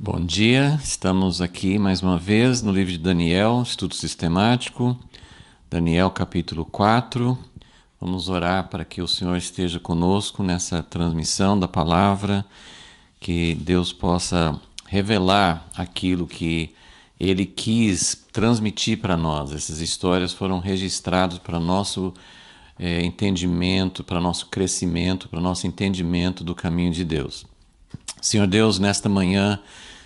Bom dia, estamos aqui mais uma vez no livro de Daniel, Estudo Sistemático, Daniel capítulo 4. Vamos orar para que o Senhor esteja conosco nessa transmissão da palavra, que Deus possa revelar aquilo que ele quis transmitir para nós. Essas histórias foram registradas para nosso é, entendimento, para nosso crescimento, para nosso entendimento do caminho de Deus. Senhor Deus, nesta manhã,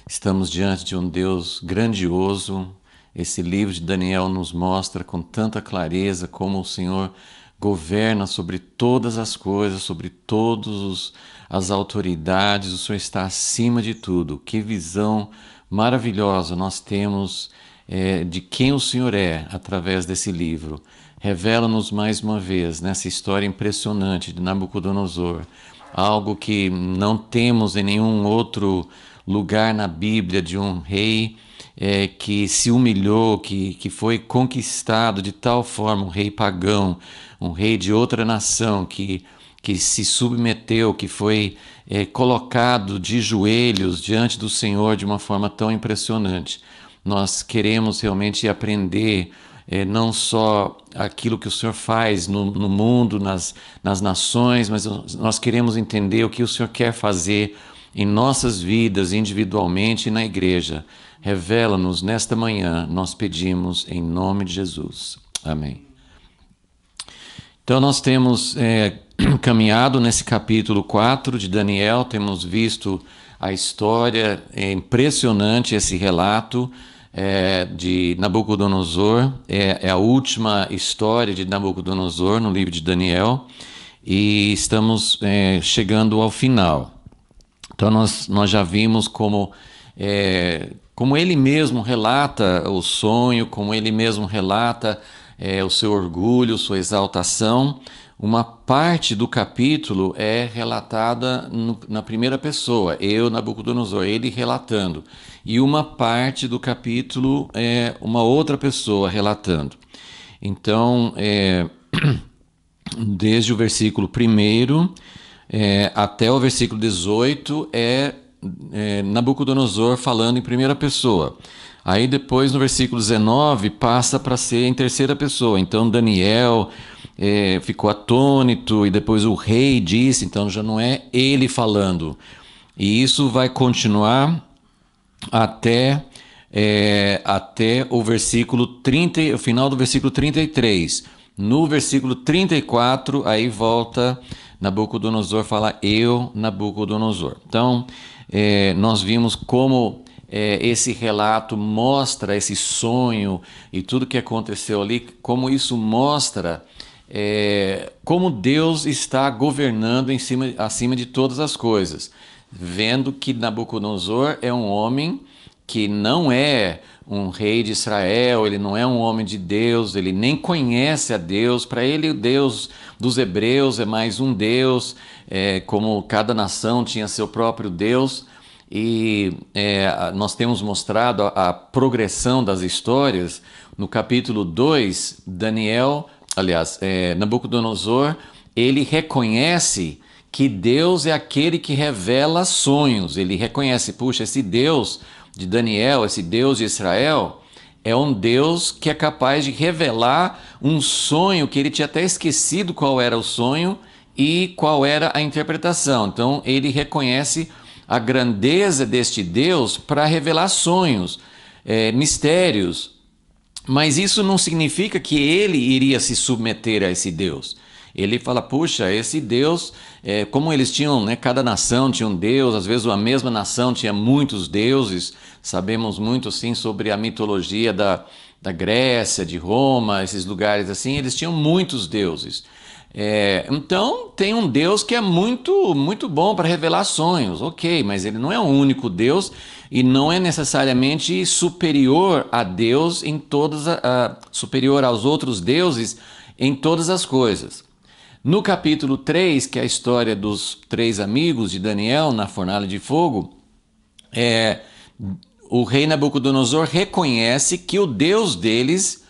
Estamos diante de um Deus grandioso. Esse livro de Daniel nos mostra com tanta clareza como o Senhor governa sobre todas as coisas, sobre todas as autoridades, o Senhor está acima de tudo. Que visão maravilhosa nós temos é, de quem o Senhor é através desse livro. Revela-nos mais uma vez nessa história impressionante de Nabucodonosor, algo que não temos em nenhum outro lugar na Bíblia de um rei é, que se humilhou, que, que foi conquistado de tal forma, um rei pagão, um rei de outra nação que, que se submeteu, que foi é, colocado de joelhos diante do Senhor de uma forma tão impressionante. Nós queremos realmente aprender. É, não só aquilo que o Senhor faz no, no mundo, nas, nas nações, mas nós queremos entender o que o Senhor quer fazer em nossas vidas, individualmente e na igreja. Revela-nos nesta manhã, nós pedimos em nome de Jesus. Amém. Então, nós temos é, caminhado nesse capítulo 4 de Daniel, temos visto a história, é impressionante esse relato é, de Nabucodonosor, é, é a última história de Nabucodonosor no livro de Daniel, e estamos é, chegando ao final. Então nós, nós já vimos como, é, como ele mesmo relata o sonho, como ele mesmo relata é, o seu orgulho, sua exaltação. Uma parte do capítulo é relatada no, na primeira pessoa, eu, Nabucodonosor, ele relatando. E uma parte do capítulo é uma outra pessoa relatando. Então, é, desde o versículo primeiro é, até o versículo 18 é, é Nabucodonosor falando em primeira pessoa. Aí depois no versículo 19 passa para ser em terceira pessoa. Então Daniel é, ficou atônito e depois o rei disse, então já não é ele falando. E isso vai continuar até é, até o versículo 30, o final do versículo 33. No versículo 34, aí volta Nabucodonosor fala eu, Nabucodonosor. Então, é, nós vimos como é, esse relato mostra esse sonho e tudo que aconteceu ali, como isso mostra é, como Deus está governando em cima, acima de todas as coisas, vendo que Nabucodonosor é um homem que não é um rei de Israel, ele não é um homem de Deus, ele nem conhece a Deus. Para ele, o Deus dos hebreus é mais um Deus, é, como cada nação tinha seu próprio Deus. E é, nós temos mostrado a, a, progressão das histórias. No capítulo 2, Daniel, aliás, é, Nabucodonosor, ele reconhece que Deus é aquele que revela sonhos. Ele reconhece, puxa, esse Deus de Daniel, esse Deus de Israel, é um Deus que é capaz de revelar um sonho que ele tinha até esquecido qual era o sonho e qual era a interpretação. Então ele reconhece a grandeza deste Deus para revelar sonhos, é, mistérios. Mas isso não significa que ele iria se submeter a esse Deus ele fala, puxa, esse Deus, é, como eles tinham, né, cada nação tinha um Deus, às vezes a mesma nação tinha muitos deuses, sabemos muito sim sobre a mitologia da, da Grécia, de Roma, esses lugares assim, eles tinham muitos deuses. É, então tem um Deus que é muito muito bom para revelar sonhos, ok, mas ele não é o único Deus e não é necessariamente superior a Deus em todas a, a, superior aos outros deuses em todas as coisas. No capítulo 3, que é a história dos três amigos de Daniel na fornalha de fogo, é, o rei Nabucodonosor reconhece que o Deus deles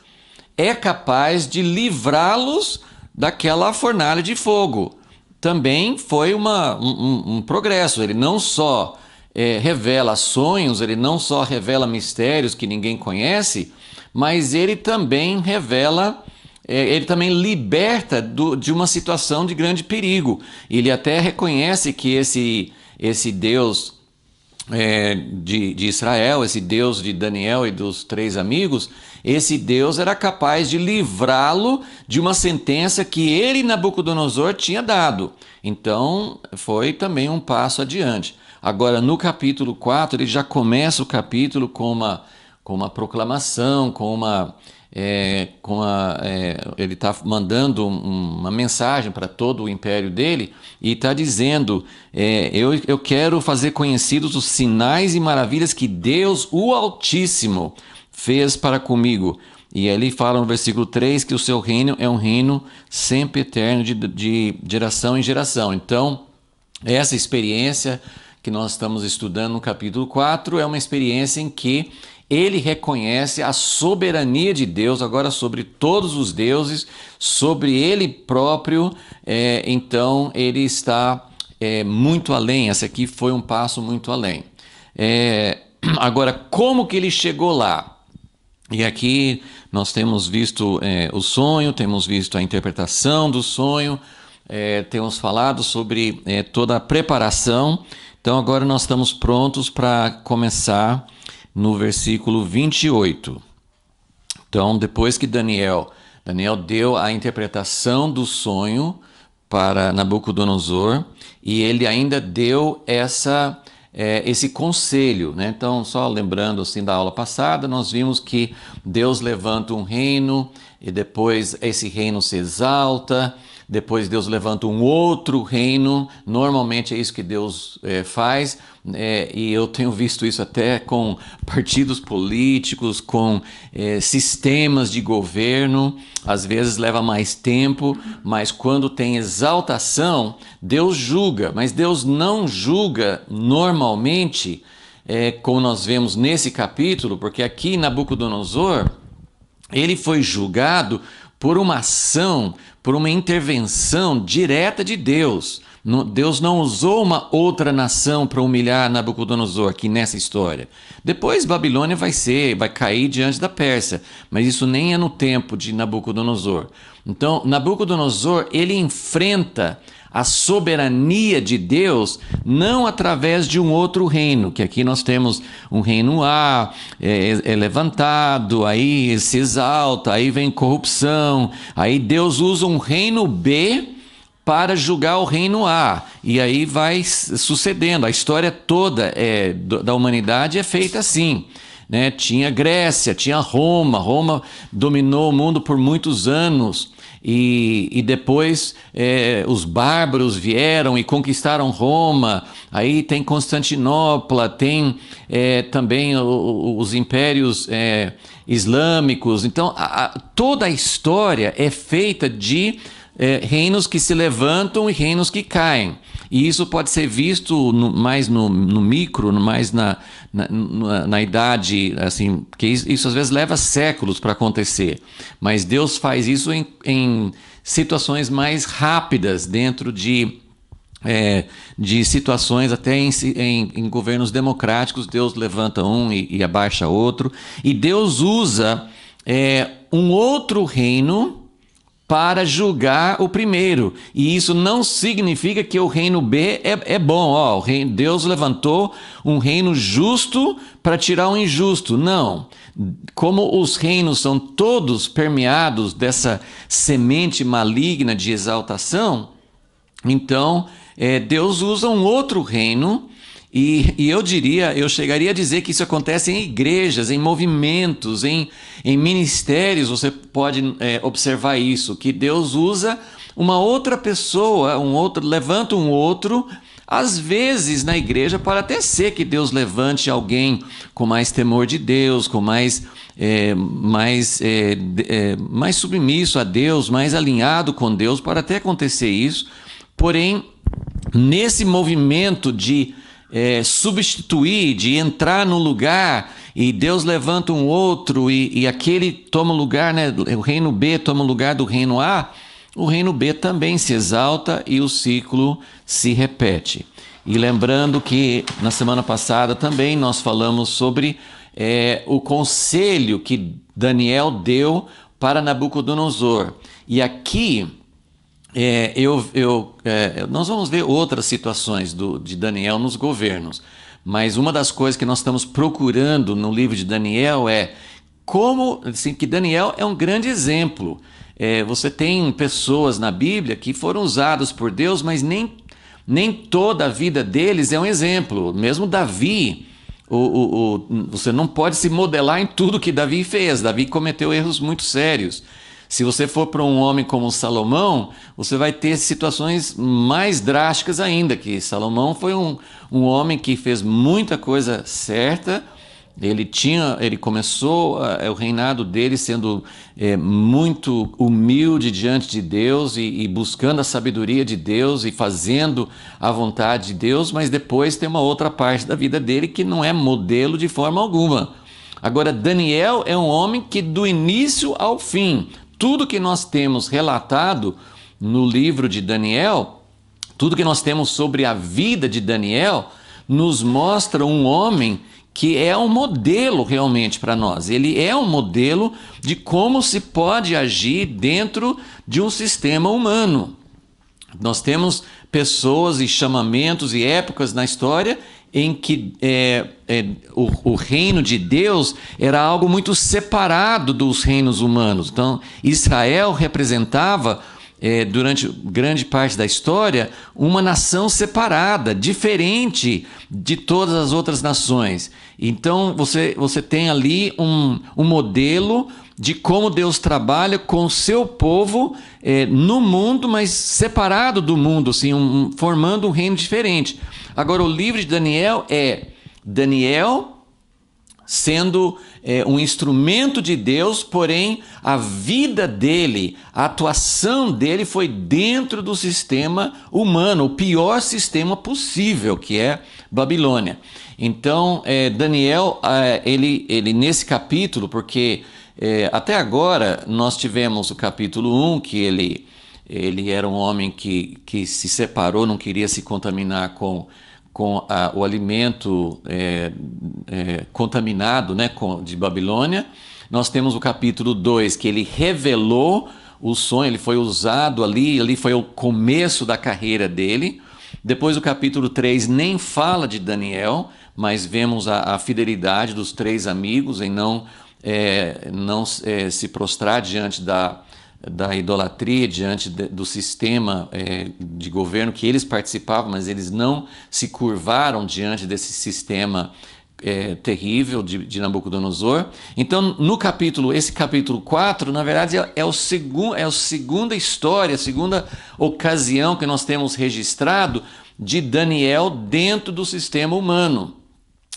é capaz de livrá-los daquela fornalha de fogo. Também foi uma, um, um progresso. Ele não só é, revela sonhos, ele não só revela mistérios que ninguém conhece, mas ele também revela é, ele também liberta do, de uma situação de grande perigo. Ele até reconhece que esse, esse Deus é, de, de Israel, esse Deus de Daniel e dos três amigos, esse Deus era capaz de livrá-lo de uma sentença que ele, Nabucodonosor, tinha dado. Então, foi também um passo adiante. Agora, no capítulo 4, ele já começa o capítulo com uma, com uma proclamação, com uma é, com a, é, ele está mandando uma mensagem para todo o império dele e está dizendo: é, eu, eu quero fazer conhecidos os sinais e maravilhas que Deus, o Altíssimo, fez para comigo. E ali fala no versículo 3 que o seu reino é um reino sempre eterno, de, de geração em geração. Então, essa experiência que nós estamos estudando no capítulo 4 é uma experiência em que ele reconhece a soberania de Deus agora sobre todos os deuses, sobre ele próprio, é, então ele está é, muito além. Esse aqui foi um passo muito além. É, agora, como que ele chegou lá? E aqui nós temos visto é, o sonho, temos visto a interpretação do sonho, é, temos falado sobre é, toda a preparação. Então agora nós estamos prontos para começar a no versículo 28. Então, depois que Daniel, Daniel deu a interpretação do sonho para Nabucodonosor e ele ainda deu essa é, esse conselho. Né? Então, só lembrando assim da aula passada, nós vimos que Deus levanta um reino e depois esse reino se exalta. Depois Deus levanta um outro reino. Normalmente é isso que Deus é, faz é, e eu tenho visto isso até com partidos políticos, com é, sistemas de governo, às vezes leva mais tempo, mas quando tem exaltação, Deus julga, mas Deus não julga normalmente, é, como nós vemos nesse capítulo, porque aqui Nabucodonosor, ele foi julgado por uma ação, por uma intervenção direta de Deus. Deus não usou uma outra nação para humilhar Nabucodonosor aqui nessa história. Depois Babilônia vai ser, vai cair diante da Pérsia, mas isso nem é no tempo de Nabucodonosor. Então, Nabucodonosor, ele enfrenta a soberania de Deus não através de um outro reino, que aqui nós temos um reino A, é, é, levantado, aí se exalta, aí vem corrupção, aí Deus usa um reino B para julgar o reino A. E aí vai sucedendo. A história toda é, da humanidade é feita assim. Né? Tinha Grécia, tinha Roma. Roma dominou o mundo por muitos anos. E, e depois é, os bárbaros vieram e conquistaram Roma. Aí tem Constantinopla, tem é, também o, os impérios é, islâmicos. Então, a, a, toda a história é feita de é, reinos que se levantam e reinos que caem. E isso pode ser visto no, mais no, no, micro, mais na, na, na, na idade, assim, que isso, isso, às vezes leva séculos para acontecer. Mas Deus faz isso em, em situações mais rápidas, dentro de é, de situações, até em, em, em, governos democráticos, Deus levanta um e, e abaixa outro, e Deus usa é, um outro reino para julgar o primeiro. E isso não significa que o reino B é, é bom. Ó, reino, Deus levantou um reino justo para tirar o um injusto. Não. Como os reinos são todos permeados dessa semente maligna de exaltação, então é, Deus usa um outro reino. E, e eu diria, eu chegaria a dizer que isso acontece em igrejas, em movimentos, em em ministérios você pode é, observar isso, que Deus usa uma outra pessoa, um outro levanta um outro, às vezes na igreja pode até ser que Deus levante alguém com mais temor de Deus, com mais é, mais é, é mais submisso a Deus, mais alinhado com Deus, pode até acontecer isso. Porém, nesse movimento de é, substituir, de entrar no lugar, e Deus levanta um outro, e, e aquele toma lugar, né? O reino B toma lugar do reino A, o reino B também se exalta e o ciclo se repete. E lembrando que na semana passada também nós falamos sobre é, o conselho que Daniel deu para Nabucodonosor. E aqui é, eu, eu, é, nós vamos ver outras situações do, de Daniel nos governos. Mas uma das coisas que nós estamos procurando no livro de Daniel é como assim, que Daniel é um grande exemplo. É, você tem pessoas na Bíblia que foram usadas por Deus, mas nem, nem toda a vida deles é um exemplo. Mesmo Davi, o, o, o, você não pode se modelar em tudo que Davi fez. Davi cometeu erros muito sérios. Se você for para um homem como Salomão, você vai ter situações mais drásticas ainda, que Salomão foi um, um homem que fez muita coisa certa, ele tinha, ele começou uh, o reinado dele sendo é, muito humilde diante de Deus e, e, buscando a sabedoria de Deus e fazendo a vontade de Deus, mas depois tem uma outra parte da vida dele que não é modelo de forma alguma. Agora, Daniel é um homem que do início ao fim, tudo que nós temos relatado no livro de Daniel, tudo que nós temos sobre a vida de Daniel, nos mostra um homem que é um modelo realmente para nós. Ele é um modelo de como se pode agir dentro de um sistema humano. Nós temos pessoas e chamamentos e épocas na história em que é, é, o, o, reino de Deus era algo muito separado dos reinos humanos. Então, Israel representava, é, durante grande parte da história, uma nação separada, diferente de todas as outras nações. Então, você, você tem ali um, um modelo, de como Deus trabalha com seu povo é, no mundo, mas separado do mundo, assim, um, formando um reino diferente. Agora, o livro de Daniel é Daniel sendo é, um instrumento de Deus, porém a vida dele, a atuação dele foi dentro do sistema humano, o pior sistema possível, que é Babilônia. Então, é, Daniel, ele, ele nesse capítulo, porque é, até agora, nós tivemos o capítulo 1, que ele, ele era um homem que, que se separou, não queria se contaminar com, com a, o alimento é, é, contaminado né, com, de Babilônia. Nós temos o capítulo 2, que ele revelou o sonho, ele foi usado ali, ali foi o começo da carreira dele. Depois o capítulo 3 nem fala de Daniel, mas vemos a, a fidelidade dos três amigos em não é, não é, se prostrar diante da, da idolatria, diante de, do sistema é, de governo que eles participavam, mas eles não se curvaram diante desse sistema é, terrível de, de, Nabucodonosor. Então, no capítulo, esse capítulo 4, na verdade, é, é, o segu, é a segunda história, a segunda ocasião que nós temos registrado de Daniel dentro do sistema humano.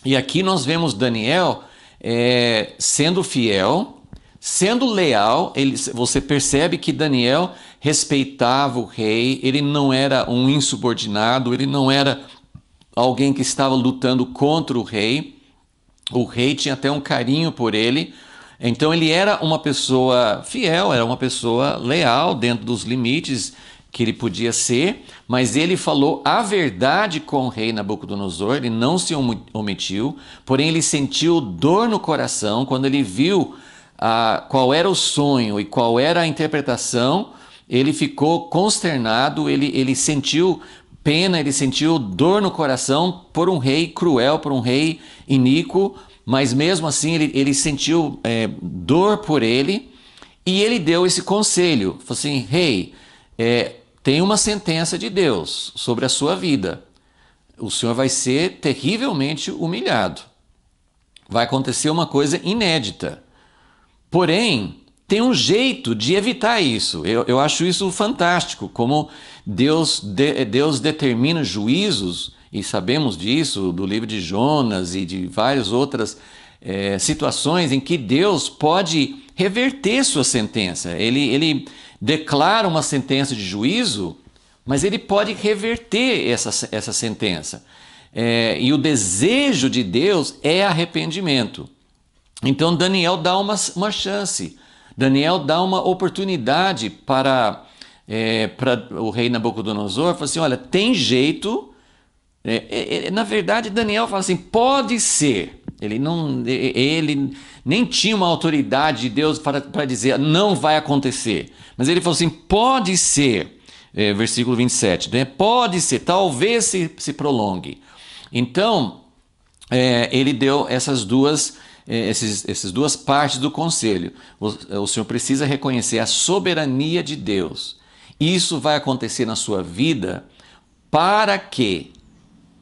E aqui nós vemos Daniel é, sendo fiel, sendo leal, ele, você percebe que Daniel respeitava o rei, ele não era um insubordinado, ele não era alguém que estava lutando contra o rei. O rei tinha até um carinho por ele. Então ele era uma pessoa fiel, era uma pessoa leal dentro dos limites que ele podia ser, mas ele falou a verdade com o rei Nabucodonosor, ele não se omitiu, porém ele sentiu dor no coração quando ele viu ah, qual era o sonho e qual era a interpretação, ele ficou consternado, ele, ele sentiu pena, ele sentiu dor no coração por um rei cruel, por um rei iníquo, mas mesmo assim ele, ele sentiu é, dor por ele e ele deu esse conselho, falou assim, rei, hey, é, tem uma sentença de Deus sobre a sua vida. O senhor vai ser terrivelmente humilhado. Vai acontecer uma coisa inédita. Porém, tem um jeito de evitar isso. Eu, eu acho isso fantástico, como Deus, de, Deus determina juízos, e sabemos disso do livro de Jonas e de várias outras é, situações em que Deus pode reverter sua sentença. Ele, ele declara uma sentença de juízo, mas ele pode reverter essa, essa sentença. É, e o desejo de Deus é arrependimento. Então Daniel dá uma, uma chance, Daniel dá uma oportunidade para, é, para o rei Nabucodonosor, fala assim, olha, tem jeito. É, é, é na verdade, Daniel fala assim, pode ser, ele não, ele nem tinha uma autoridade de Deus para, dizer não vai acontecer. Mas ele falou assim: pode ser, é, versículo 27, né? pode ser, talvez se, se prolongue. Então, é, ele deu essas duas. É, esses, essas duas partes do conselho. O, é, o senhor precisa reconhecer a soberania de Deus. Isso vai acontecer na sua vida para que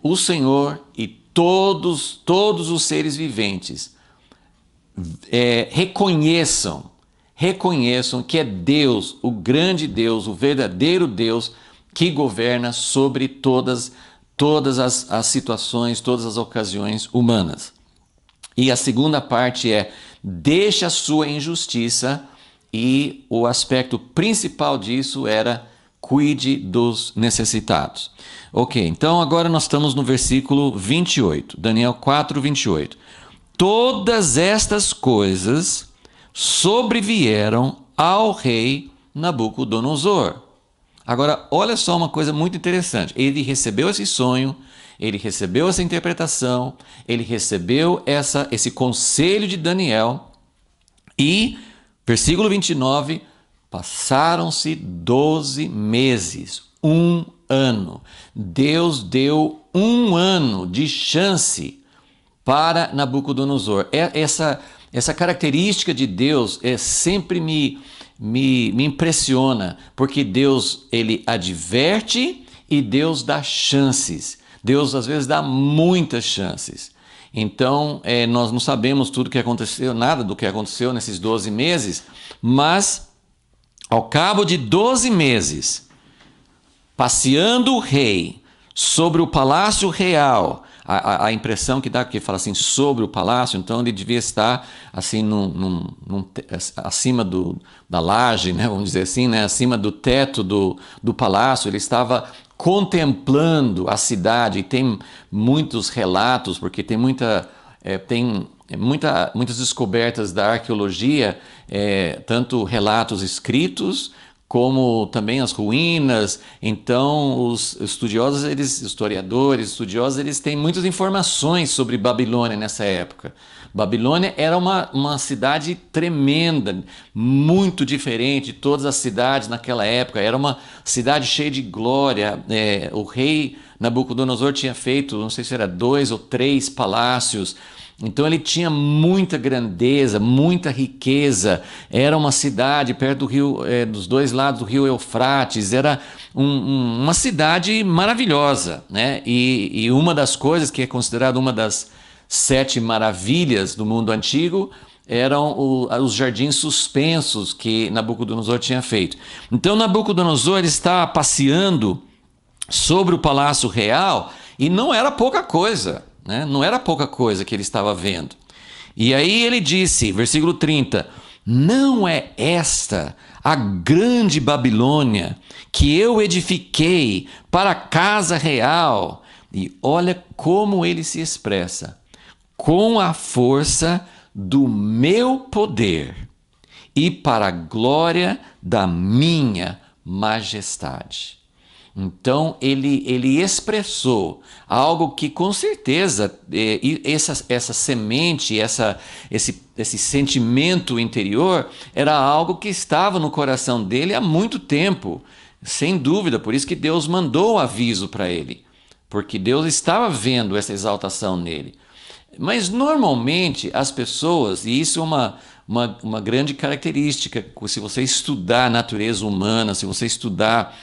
o Senhor e todos, todos os seres viventes é, reconheçam, reconheçam que é Deus, o grande Deus, o verdadeiro Deus que governa sobre todas, todas as, as situações, todas as ocasiões humanas. E a segunda parte é: deixa a sua injustiça, e o aspecto principal disso era cuide dos necessitados. Ok, então agora nós estamos no versículo 28, Daniel 4, 28. Todas estas coisas sobrevieram ao rei Nabucodonosor. Agora, olha só uma coisa muito interessante. Ele recebeu esse sonho, ele recebeu essa interpretação, ele recebeu essa, esse conselho de Daniel e, versículo 29, Passaram-se doze meses, um ano. Deus deu um ano de chance para Nabucodonosor. É, essa, essa característica de Deus é, sempre me, me, me impressiona, porque Deus ele adverte e Deus dá chances. Deus às vezes dá muitas chances. Então, é, nós não sabemos tudo o que aconteceu, nada do que aconteceu nesses 12 meses, mas ao cabo de doze meses, passeando o rei sobre o palácio real, a, a, a impressão que dá que fala assim sobre o palácio, então ele devia estar assim num, num, num, acima do, da laje, né? vamos dizer assim, né? acima do teto do, do palácio, ele estava contemplando a cidade. E tem muitos relatos, porque tem muita é, tem é, muita, muitas descobertas da arqueologia, é, tanto relatos escritos como também as ruínas. Então, os estudiosos, eles, historiadores, estudiosos, eles têm muitas informações sobre Babilônia nessa época. Babilônia era uma, uma cidade tremenda, muito diferente de todas as cidades naquela época. Era uma cidade cheia de glória. É, o rei Nabucodonosor tinha feito, não sei se era dois ou três palácios. Então ele tinha muita grandeza, muita riqueza. Era uma cidade perto do rio, é, dos dois lados do rio Eufrates. Era um, um, uma cidade maravilhosa, né? E, e uma das coisas que é considerada uma das sete maravilhas do mundo antigo eram o, os jardins suspensos que Nabucodonosor tinha feito. Então Nabucodonosor ele está passeando sobre o palácio real e não era pouca coisa. Né? Não era pouca coisa que ele estava vendo. E aí ele disse, versículo 30, não é esta a grande Babilônia que eu edifiquei para a casa real. E olha como ele se expressa: com a força do meu poder e para a glória da minha majestade. Então ele, ele expressou algo que com certeza é, essa, essa semente, essa, esse, esse sentimento interior era algo que estava no coração dele há muito tempo, sem dúvida. Por isso que Deus mandou o aviso para ele, porque Deus estava vendo essa exaltação nele. Mas normalmente as pessoas, e isso é uma, uma, uma grande característica, se você estudar a natureza humana, se você estudar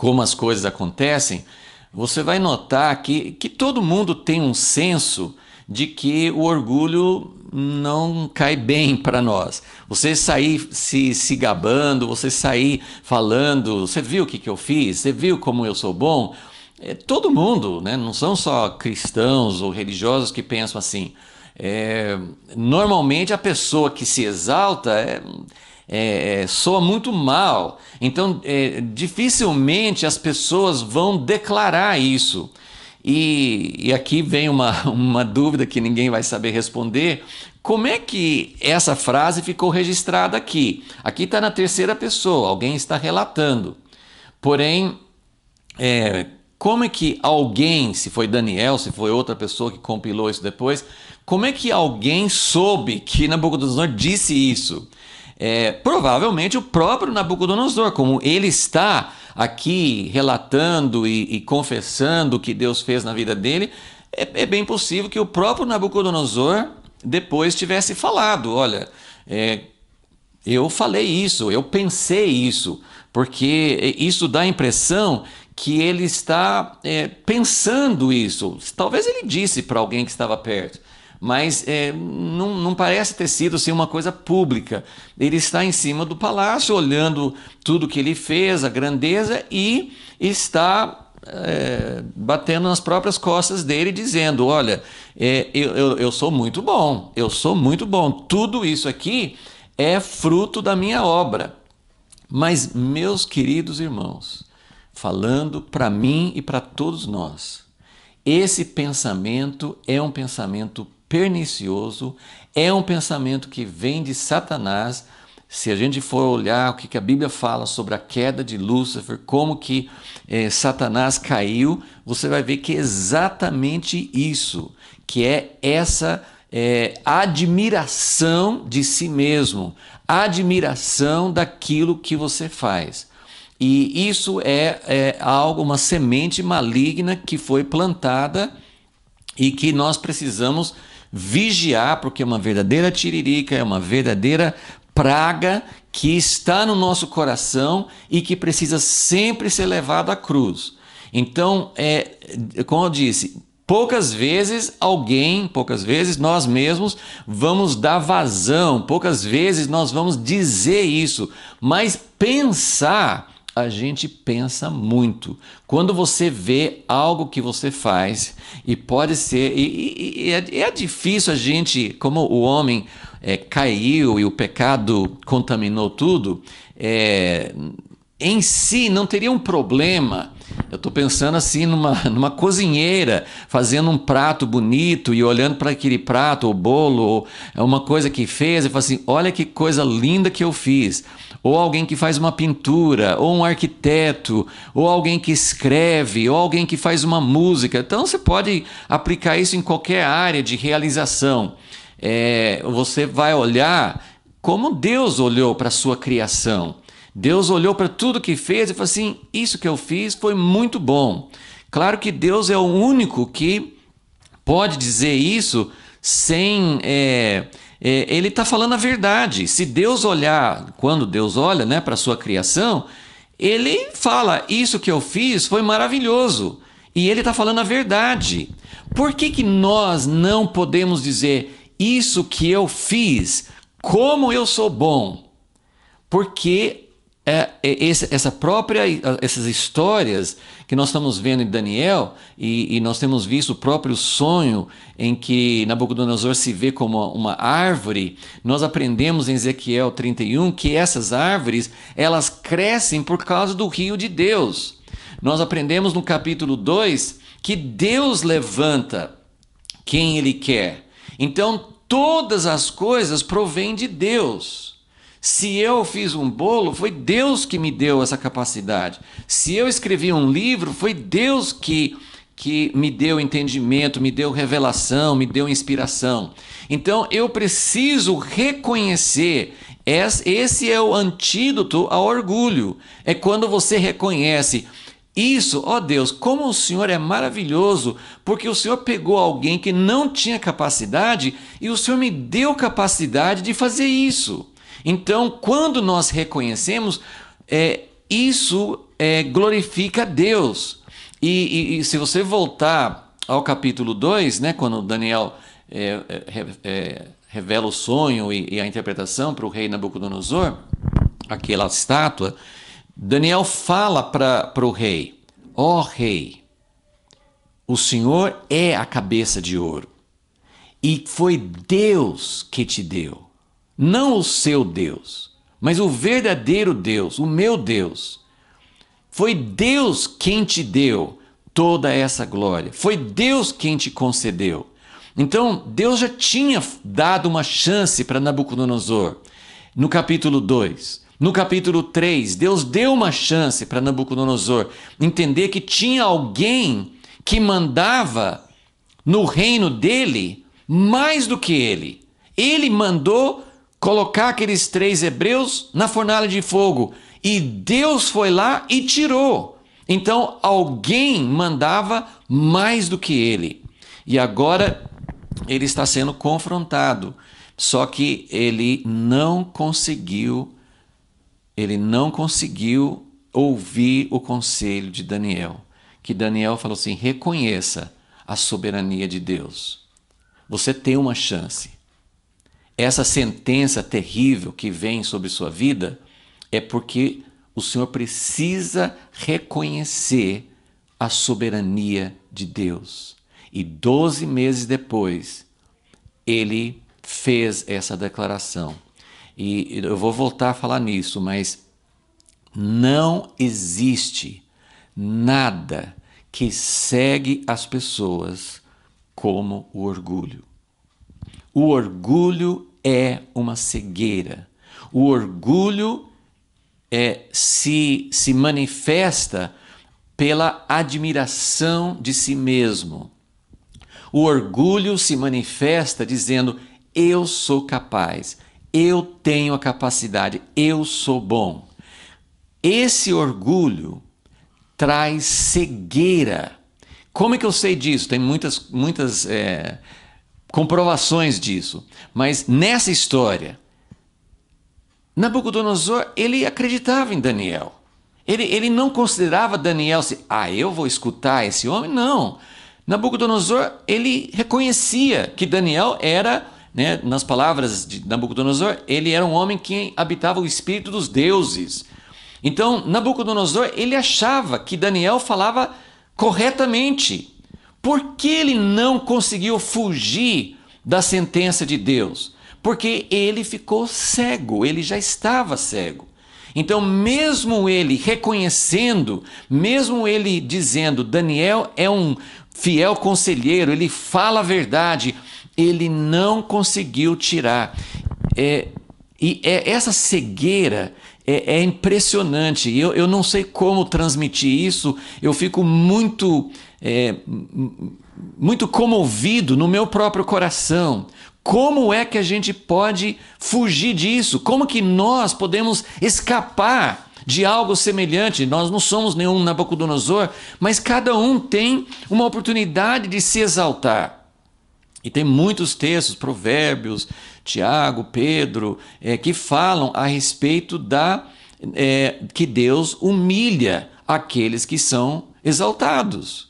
como as coisas acontecem, você vai notar que, que todo mundo tem um senso de que o orgulho não cai bem para nós. Você sair se, se gabando, você sair falando, você viu o que, que eu fiz, você viu como eu sou bom. É, todo mundo, né? não são só cristãos ou religiosos que pensam assim. É, normalmente a pessoa que se exalta é, é, é, soa muito mal. Então, é, dificilmente as pessoas vão declarar isso. E, e aqui vem uma, uma dúvida que ninguém vai saber responder. Como é que essa frase ficou registrada aqui? Aqui está na terceira pessoa, alguém está relatando. Porém, é, como é que alguém, se foi Daniel, se foi outra pessoa que compilou isso depois, como é que alguém soube que Nabucodonosor disse isso? é, provavelmente o próprio Nabucodonosor, como ele está aqui relatando e, e confessando o que Deus fez na vida dele, é, é, bem possível que o próprio Nabucodonosor depois tivesse falado: olha, é, eu falei isso, eu pensei isso, porque isso dá a impressão que ele está é, pensando isso. Talvez ele disse para alguém que estava perto mas é, não, não, parece ter sido assim, uma coisa pública. Ele está em cima do palácio, olhando tudo que ele fez, a grandeza, e está é, batendo nas próprias costas dele, dizendo: Olha, é, eu, eu, eu sou muito bom, eu sou muito bom, tudo isso aqui é fruto da minha obra. Mas, meus queridos irmãos, falando para mim e para todos nós, esse pensamento é um pensamento pernicioso, é um pensamento que vem de Satanás. Se a gente for olhar o que a Bíblia fala sobre a queda de Lúcifer, como que eh, Satanás caiu, você vai ver que é exatamente isso, que é essa é, admiração de si mesmo, admiração daquilo que você faz. E isso é, é, algo, uma semente maligna que foi plantada e que nós precisamos vigiar, porque é uma verdadeira tiririca é uma verdadeira praga que está no nosso coração e que precisa sempre ser levada à cruz. Então, é, como eu disse, poucas vezes alguém, poucas vezes nós mesmos vamos dar vazão, poucas vezes nós vamos dizer isso, mas pensar a gente pensa muito. Quando você vê algo que você faz, e pode ser. E, e, e é, é, difícil a gente, como o homem é, caiu e o pecado contaminou tudo, é, em si não teria um problema. Eu estou pensando assim numa, numa cozinheira fazendo um prato bonito e olhando para aquele prato, ou bolo, ou é uma coisa que fez, e fala assim: olha que coisa linda que eu fiz ou alguém que faz uma pintura, ou um arquiteto, ou alguém que escreve, ou alguém que faz uma música. Então você pode aplicar isso em qualquer área de realização. É, você vai olhar como Deus olhou para a sua criação. Deus olhou para tudo que fez e falou assim: Isso que eu fiz foi muito bom. Claro que Deus é o único que pode dizer isso sem. É, é, ele está falando a verdade. Se Deus olhar, quando Deus olha né, para a sua criação, ele fala: Isso que eu fiz foi maravilhoso. E ele está falando a verdade. Por que, que nós não podemos dizer: Isso que eu fiz, como eu sou bom? Porque é, é essa própria, essas histórias que nós estamos vendo em Daniel, e, e, nós temos visto o próprio sonho em que Nabucodonosor se vê como uma árvore, nós aprendemos em Ezequiel 31 que essas árvores elas crescem por causa do rio de Deus. Nós aprendemos no capítulo 2 que Deus levanta quem Ele quer. Então, todas as coisas provêm de Deus. Se eu fiz um bolo, foi Deus que me deu essa capacidade. Se eu escrevi um livro, foi Deus que que me deu entendimento, me deu revelação, me deu inspiração. Então eu preciso reconhecer. Esse é o antídoto ao orgulho. É quando você reconhece isso, ó Deus, como o Senhor é maravilhoso, porque o Senhor pegou alguém que não tinha capacidade e o Senhor me deu capacidade de fazer isso. Então, quando nós reconhecemos, é, isso é, glorifica a Deus. E, e, e, se você voltar ao capítulo 2, né, quando Daniel é, é, é, revela o sonho e, e a interpretação para o rei Nabucodonosor, aquela estátua, Daniel fala para o rei: Ó oh, rei, o senhor é a cabeça de ouro, e foi Deus que te deu. Não o seu Deus, mas o verdadeiro Deus, o meu Deus. Foi Deus quem te deu toda essa glória. Foi Deus quem te concedeu. Então, Deus já tinha dado uma chance para Nabucodonosor no capítulo 2. No capítulo 3, Deus deu uma chance para Nabucodonosor entender que tinha alguém que mandava no reino dele mais do que ele. Ele mandou colocar aqueles três hebreus na fornalha de fogo. E Deus foi lá e tirou. Então alguém mandava mais do que ele. E agora ele está sendo confrontado. Só que ele não conseguiu, ele não conseguiu ouvir o conselho de Daniel. Que Daniel falou assim: reconheça a soberania de Deus. Você tem uma chance essa sentença terrível que vem sobre sua vida é porque o Senhor precisa reconhecer a soberania de Deus. E doze meses depois, ele fez essa declaração. E eu vou voltar a falar nisso, mas não existe nada que segue as pessoas como o orgulho. O orgulho é uma cegueira. O orgulho é, se, se manifesta pela admiração de si mesmo. O orgulho se manifesta dizendo: eu sou capaz, eu tenho a capacidade, eu sou bom. Esse orgulho traz cegueira. Como é que eu sei disso? Tem muitas, muitas é, comprovações disso. Mas nessa história, Nabucodonosor, ele acreditava em Daniel. Ele, ele não considerava Daniel se, ah, eu vou escutar esse homem, não. Nabucodonosor, ele reconhecia que Daniel era, né, nas palavras de Nabucodonosor, ele era um homem que habitava o espírito dos deuses. Então, Nabucodonosor, ele achava que Daniel falava corretamente por que ele não conseguiu fugir da sentença de Deus? Porque ele ficou cego, ele já estava cego. Então, mesmo ele reconhecendo, mesmo ele dizendo, Daniel é um fiel conselheiro, ele fala a verdade, ele não conseguiu tirar. É, e é, essa cegueira é, é impressionante. Eu, eu não sei como transmitir isso, eu fico muito é, muito comovido no meu próprio coração. Como é que a gente pode fugir disso? Como que nós podemos escapar de algo semelhante. Nós não somos nenhum Nabucodonosor, mas cada um tem uma oportunidade de se exaltar. E tem muitos textos, Provérbios, Tiago, Pedro, é, que falam a respeito da é, que Deus humilha aqueles que são exaltados.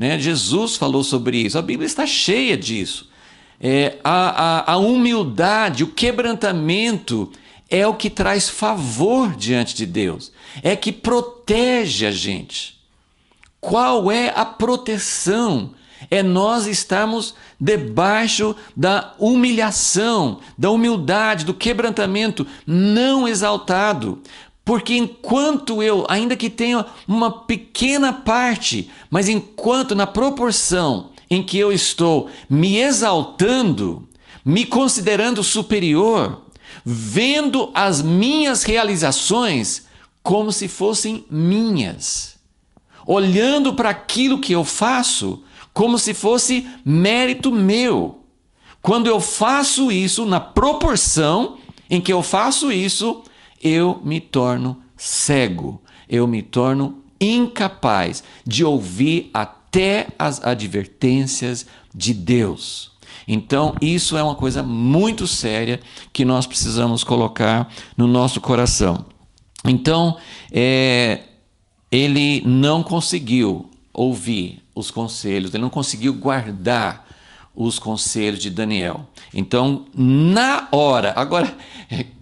Né? Jesus falou sobre isso, a Bíblia está cheia disso. É, a, a, a humildade, o quebrantamento é o que traz favor diante de Deus, é que protege a gente. Qual é a proteção? É nós estarmos debaixo da humilhação, da humildade, do quebrantamento não exaltado. Porque enquanto eu, ainda que tenha uma pequena parte, mas enquanto na proporção em que eu estou me exaltando, me considerando superior, vendo as minhas realizações como se fossem minhas, olhando para aquilo que eu faço como se fosse mérito meu. Quando eu faço isso, na proporção em que eu faço isso, eu me torno cego, eu me torno incapaz de ouvir até as advertências de Deus. Então, isso é uma coisa muito séria que nós precisamos colocar no nosso coração. Então, é, ele não conseguiu ouvir os conselhos, ele não conseguiu guardar os conselhos de Daniel. Então, na hora, agora,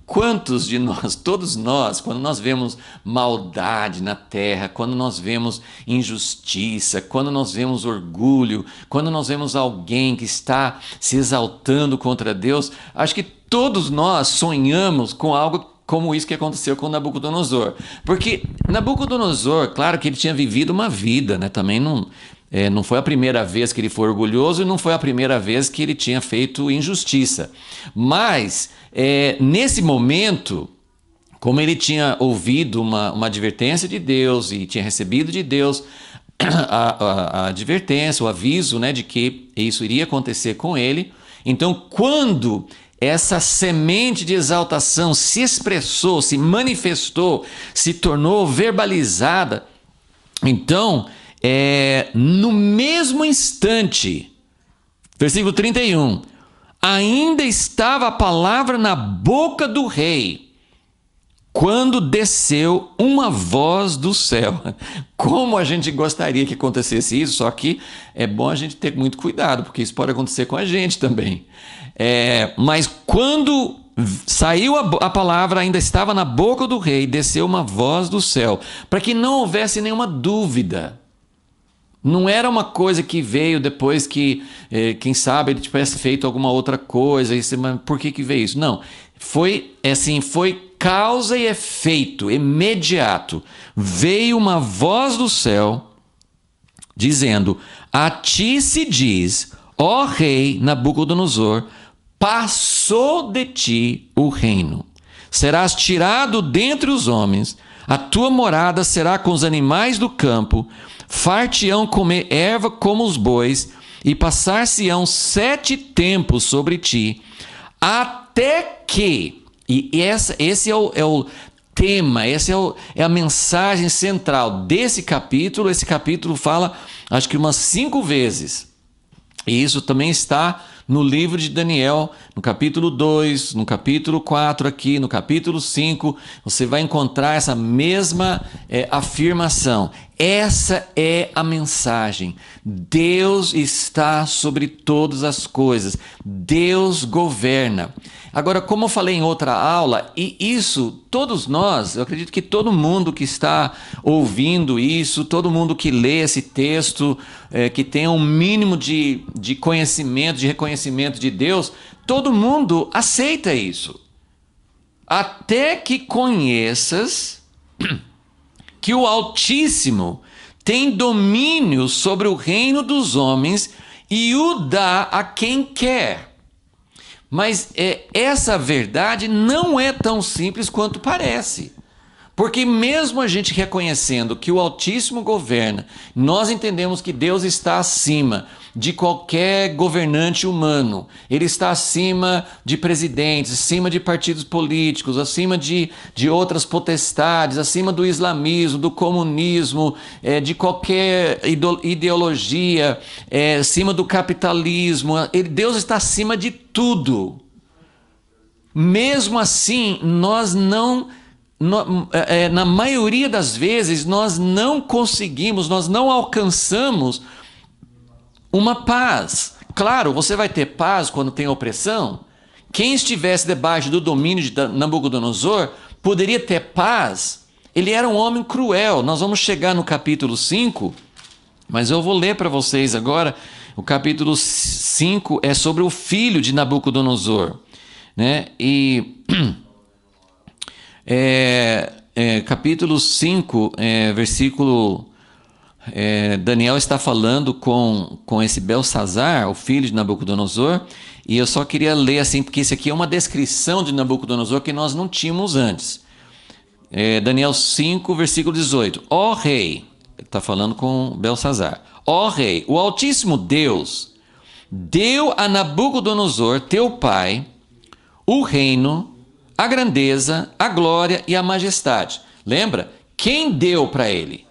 Quantos de nós, todos nós, quando nós vemos maldade na terra, quando nós vemos injustiça, quando nós vemos orgulho, quando nós vemos alguém que está se exaltando contra Deus, acho que todos nós sonhamos com algo como isso que aconteceu com Nabucodonosor. Porque Nabucodonosor, claro que ele tinha vivido uma vida, né? Também não, é, não foi a primeira vez que ele foi orgulhoso e não foi a primeira vez que ele tinha feito injustiça. Mas, é, nesse momento, como ele tinha ouvido uma, uma advertência de Deus e tinha recebido de Deus a, a, a advertência, o aviso né, de que isso iria acontecer com ele, então, quando essa semente de exaltação se expressou, se manifestou, se tornou verbalizada, então é, no mesmo instante, versículo 31, ainda estava a palavra na boca do rei, quando desceu uma voz do céu. Como a gente gostaria que acontecesse isso, só que é bom a gente ter muito cuidado, porque isso pode acontecer com a gente também. É, mas quando Saiu a, a, palavra, ainda estava na boca do rei, desceu uma voz do céu, para que não houvesse nenhuma dúvida. Não era uma coisa que veio depois que, eh, quem sabe, ele tivesse feito alguma outra coisa. E, mas por que, que veio isso? Não. Foi é assim, foi causa e efeito, imediato. Veio uma voz do céu dizendo: A ti se diz, ó rei Nabucodonosor, passou de ti o reino. Serás tirado dentre os homens, a tua morada será com os animais do campo Far-te-ão comer erva como os bois, e passar-se-ão sete tempos sobre ti, até que. E essa, esse é o, é o tema, essa é, o, é a mensagem central desse capítulo. Esse capítulo fala, acho que umas cinco vezes. E isso também está no livro de Daniel, no capítulo 2, no capítulo 4 aqui, no capítulo 5, você vai encontrar essa mesma é, afirmação. Essa é a mensagem. Deus está sobre todas as coisas. Deus governa. Agora, como eu falei em outra aula, e isso todos nós, eu acredito que todo mundo que está ouvindo isso, todo mundo que lê esse texto, é, que tem um mínimo de, de conhecimento, de reconhecimento de Deus, todo mundo aceita isso. Até que conheças. que o Altíssimo tem domínio sobre o reino dos homens e o dá a quem quer. Mas é, essa verdade não é tão simples quanto parece. Porque, mesmo a gente reconhecendo que o Altíssimo governa, nós entendemos que Deus está acima de qualquer governante humano. Ele está acima de presidentes, acima de partidos políticos, acima de, de outras potestades, acima do islamismo, do comunismo, é, de qualquer ideologia, é, acima do capitalismo. Ele, Deus está acima de tudo. Mesmo assim, nós não é, é, na maioria das vezes, nós não conseguimos, nós não alcançamos uma paz. Claro, você vai ter paz quando tem opressão. Quem estivesse debaixo do domínio de Nabucodonosor poderia ter paz. Ele era um homem cruel. Nós vamos chegar no capítulo 5, mas eu vou ler para vocês agora. O capítulo 5 é sobre o filho de Nabucodonosor. Né? E é, é, capítulo 5, é, versículo. É, Daniel está falando com, com esse Belsazar, o filho de Nabucodonosor, e eu só queria ler assim, porque isso aqui é uma descrição de Nabucodonosor que nós não tínhamos antes. É, Daniel 5, versículo 18: Ó rei, está falando com Belsazar, ó rei, o Altíssimo Deus deu a Nabucodonosor, teu pai, o reino a grandeza, a glória e a majestade. Lembra? Quem deu para ele?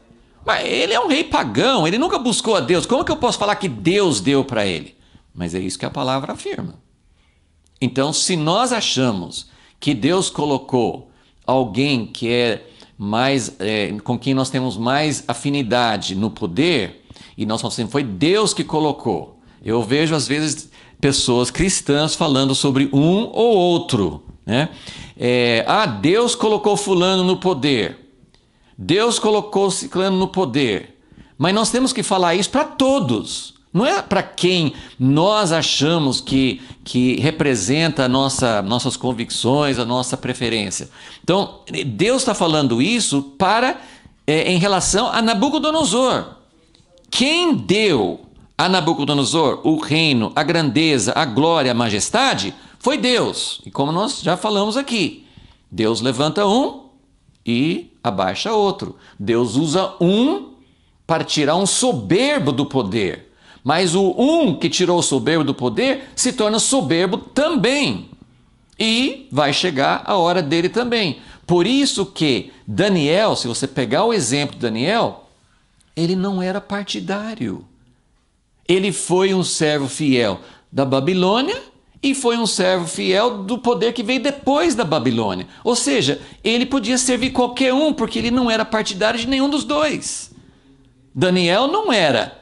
Mas ele é um rei pagão, ele nunca buscou a Deus. Como que eu posso falar que Deus deu para ele? Mas é isso que a palavra afirma. Então, se nós achamos que Deus colocou alguém que é mais é, com quem nós temos mais afinidade no poder, e nós falamos assim, foi Deus que colocou. Eu vejo às vezes pessoas cristãs falando sobre um ou outro. Né? É, ah, Deus colocou Fulano no poder. Deus colocou Ciclano no poder. Mas nós temos que falar isso para todos. Não é para quem nós achamos que, que representa a nossa, nossas convicções, a nossa preferência. Então, Deus está falando isso para é, em relação a Nabucodonosor. Quem deu a Nabucodonosor o reino, a grandeza, a glória, a majestade foi Deus. E como nós já falamos aqui, Deus levanta um e abaixa outro. Deus usa um para tirar um soberbo do poder. Mas o um que tirou o soberbo do poder se torna soberbo também. E vai chegar a hora dele também. Por isso que Daniel, se você pegar o exemplo de Daniel, ele não era partidário. Ele foi um servo fiel da Babilônia e foi um servo fiel do poder que veio depois da Babilônia. Ou seja, ele podia servir qualquer um, porque ele não era partidário de nenhum dos dois. Daniel não era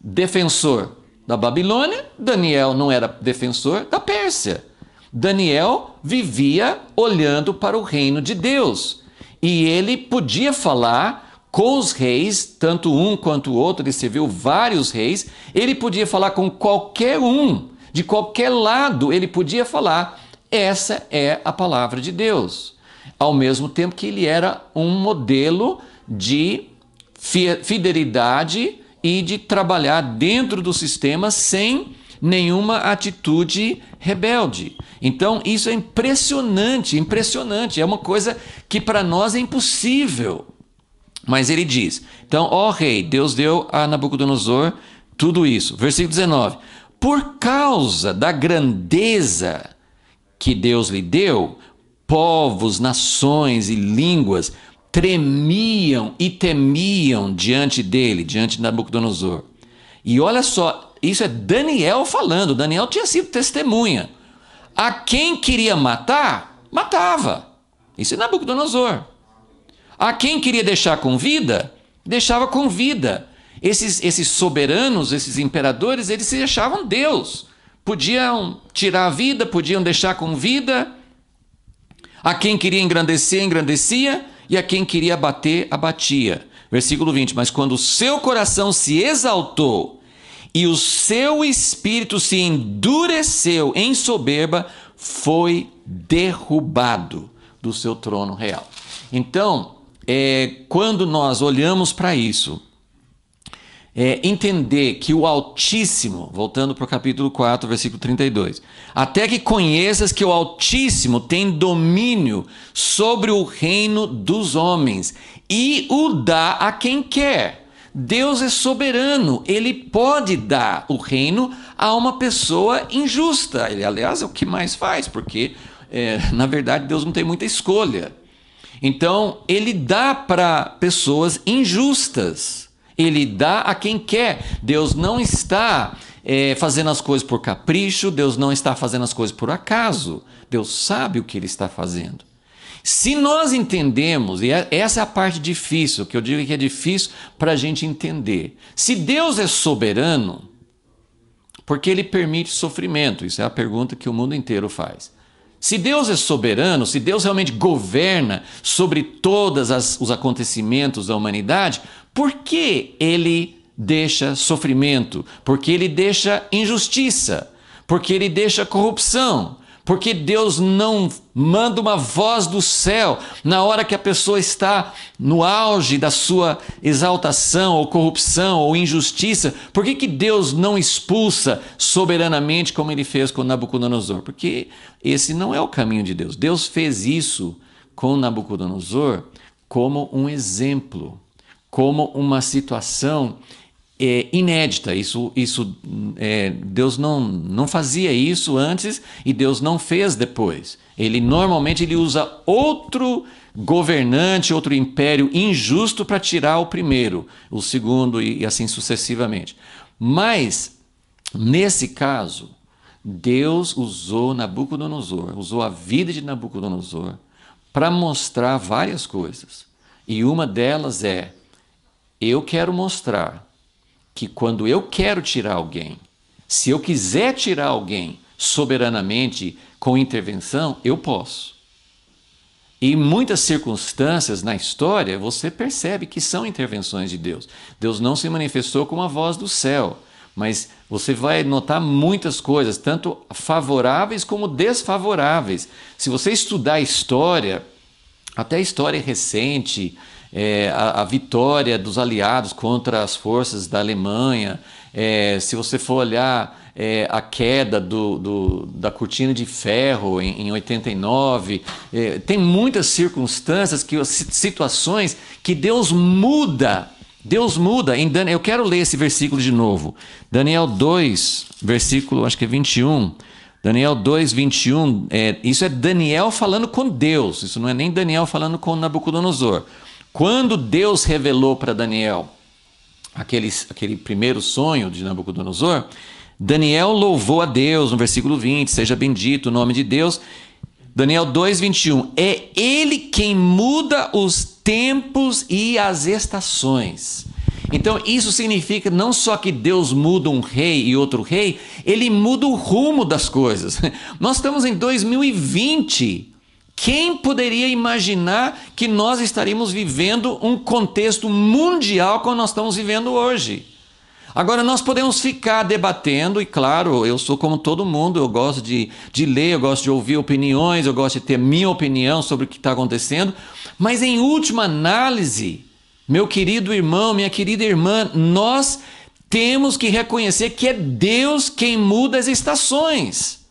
defensor da Babilônia, Daniel não era defensor da Pérsia. Daniel vivia olhando para o reino de Deus. E ele podia falar com os reis, tanto um quanto o outro, ele serviu vários reis, ele podia falar com qualquer um de qualquer lado ele podia falar: essa é a palavra de Deus. Ao mesmo tempo que ele era um modelo de fidelidade e de trabalhar dentro do sistema sem nenhuma atitude rebelde. Então, isso é impressionante, impressionante. É uma coisa que para nós é impossível. Mas ele diz: Então, ó rei, Deus deu a Nabucodonosor tudo isso. Versículo 19: por causa da grandeza que Deus lhe deu, povos, nações e línguas tremiam e temiam diante dele, diante de Nabucodonosor. E olha só, isso é Daniel falando. Daniel tinha sido testemunha. A quem queria matar, matava. Isso é Nabucodonosor. A quem queria deixar com vida, deixava com vida. Esses, esses soberanos, esses imperadores, eles se achavam Deus. Podiam tirar a vida, podiam deixar com vida. A quem queria engrandecer, engrandecia, e a quem queria abater, abatia. Versículo 20: Mas quando o seu coração se exaltou e o seu espírito se endureceu em soberba, foi derrubado do seu trono real. Então, é, quando nós olhamos para isso, é, entender que o Altíssimo, voltando para o capítulo 4, versículo 32, até que conheças que o Altíssimo tem domínio sobre o reino dos homens e o dá a quem quer. Deus é soberano, ele pode dar o reino a uma pessoa injusta. Ele, aliás, é o que mais faz, porque é, na verdade Deus não tem muita escolha. Então, ele dá para pessoas injustas. Ele dá a quem quer. Deus não está é, fazendo as coisas por capricho, Deus não está fazendo as coisas por acaso. Deus sabe o que ele está fazendo. Se nós entendemos, e é, essa é a parte difícil, que eu digo que é difícil para a gente entender. Se Deus é soberano, por que ele permite sofrimento? Isso é a pergunta que o mundo inteiro faz. Se Deus é soberano, se Deus realmente governa sobre todos os acontecimentos da humanidade, por que ele deixa sofrimento? Porque ele deixa injustiça? Porque ele deixa corrupção? Porque Deus não manda uma voz do céu na hora que a pessoa está no auge da sua exaltação ou corrupção ou injustiça? Por que, que Deus não expulsa soberanamente como ele fez com Nabucodonosor? Porque esse não é o caminho de Deus. Deus fez isso com Nabucodonosor como um exemplo como uma situação é, inédita. Isso, isso é, Deus não, não fazia isso antes e Deus não fez depois. Ele normalmente ele usa outro governante, outro império injusto para tirar o primeiro, o segundo e, e assim sucessivamente. Mas nesse caso, Deus usou Nabucodonosor, usou a vida de Nabucodonosor para mostrar várias coisas. E uma delas é eu quero mostrar que quando eu quero tirar alguém, se eu quiser tirar alguém soberanamente com intervenção, eu posso. E em muitas circunstâncias na história, você percebe que são intervenções de Deus. Deus não se manifestou com a voz do céu, mas você vai notar muitas coisas, tanto favoráveis como desfavoráveis. Se você estudar a história, até a história recente, é, a, a, vitória dos aliados contra as forças da Alemanha, é, se você for olhar é, a queda do, do, da cortina de ferro em, em 89. É, tem muitas circunstâncias, que, situações que Deus muda. Deus muda. Em Daniel Eu quero ler esse versículo de novo. Daniel 2, versículo acho que é 21. Daniel 2, 21. É, isso é Daniel falando com Deus. Isso não é nem Daniel falando com Nabucodonosor. Quando Deus revelou para Daniel aquele, aquele primeiro sonho de Nabucodonosor, Daniel louvou a Deus, no versículo 20, seja bendito o nome de Deus. Daniel 2:21 é ele quem muda os tempos e as estações. Então isso significa não só que Deus muda um rei e outro rei, ele muda o rumo das coisas. Nós estamos em 2020. Quem poderia imaginar que nós estaríamos vivendo um contexto mundial como nós estamos vivendo hoje? Agora, nós podemos ficar debatendo, e claro, eu sou como todo mundo, eu gosto de, de ler, eu gosto de ouvir opiniões, eu gosto de ter minha opinião sobre o que está acontecendo, mas em última análise, meu querido irmão, minha querida irmã, nós temos que reconhecer que é Deus quem muda as estações.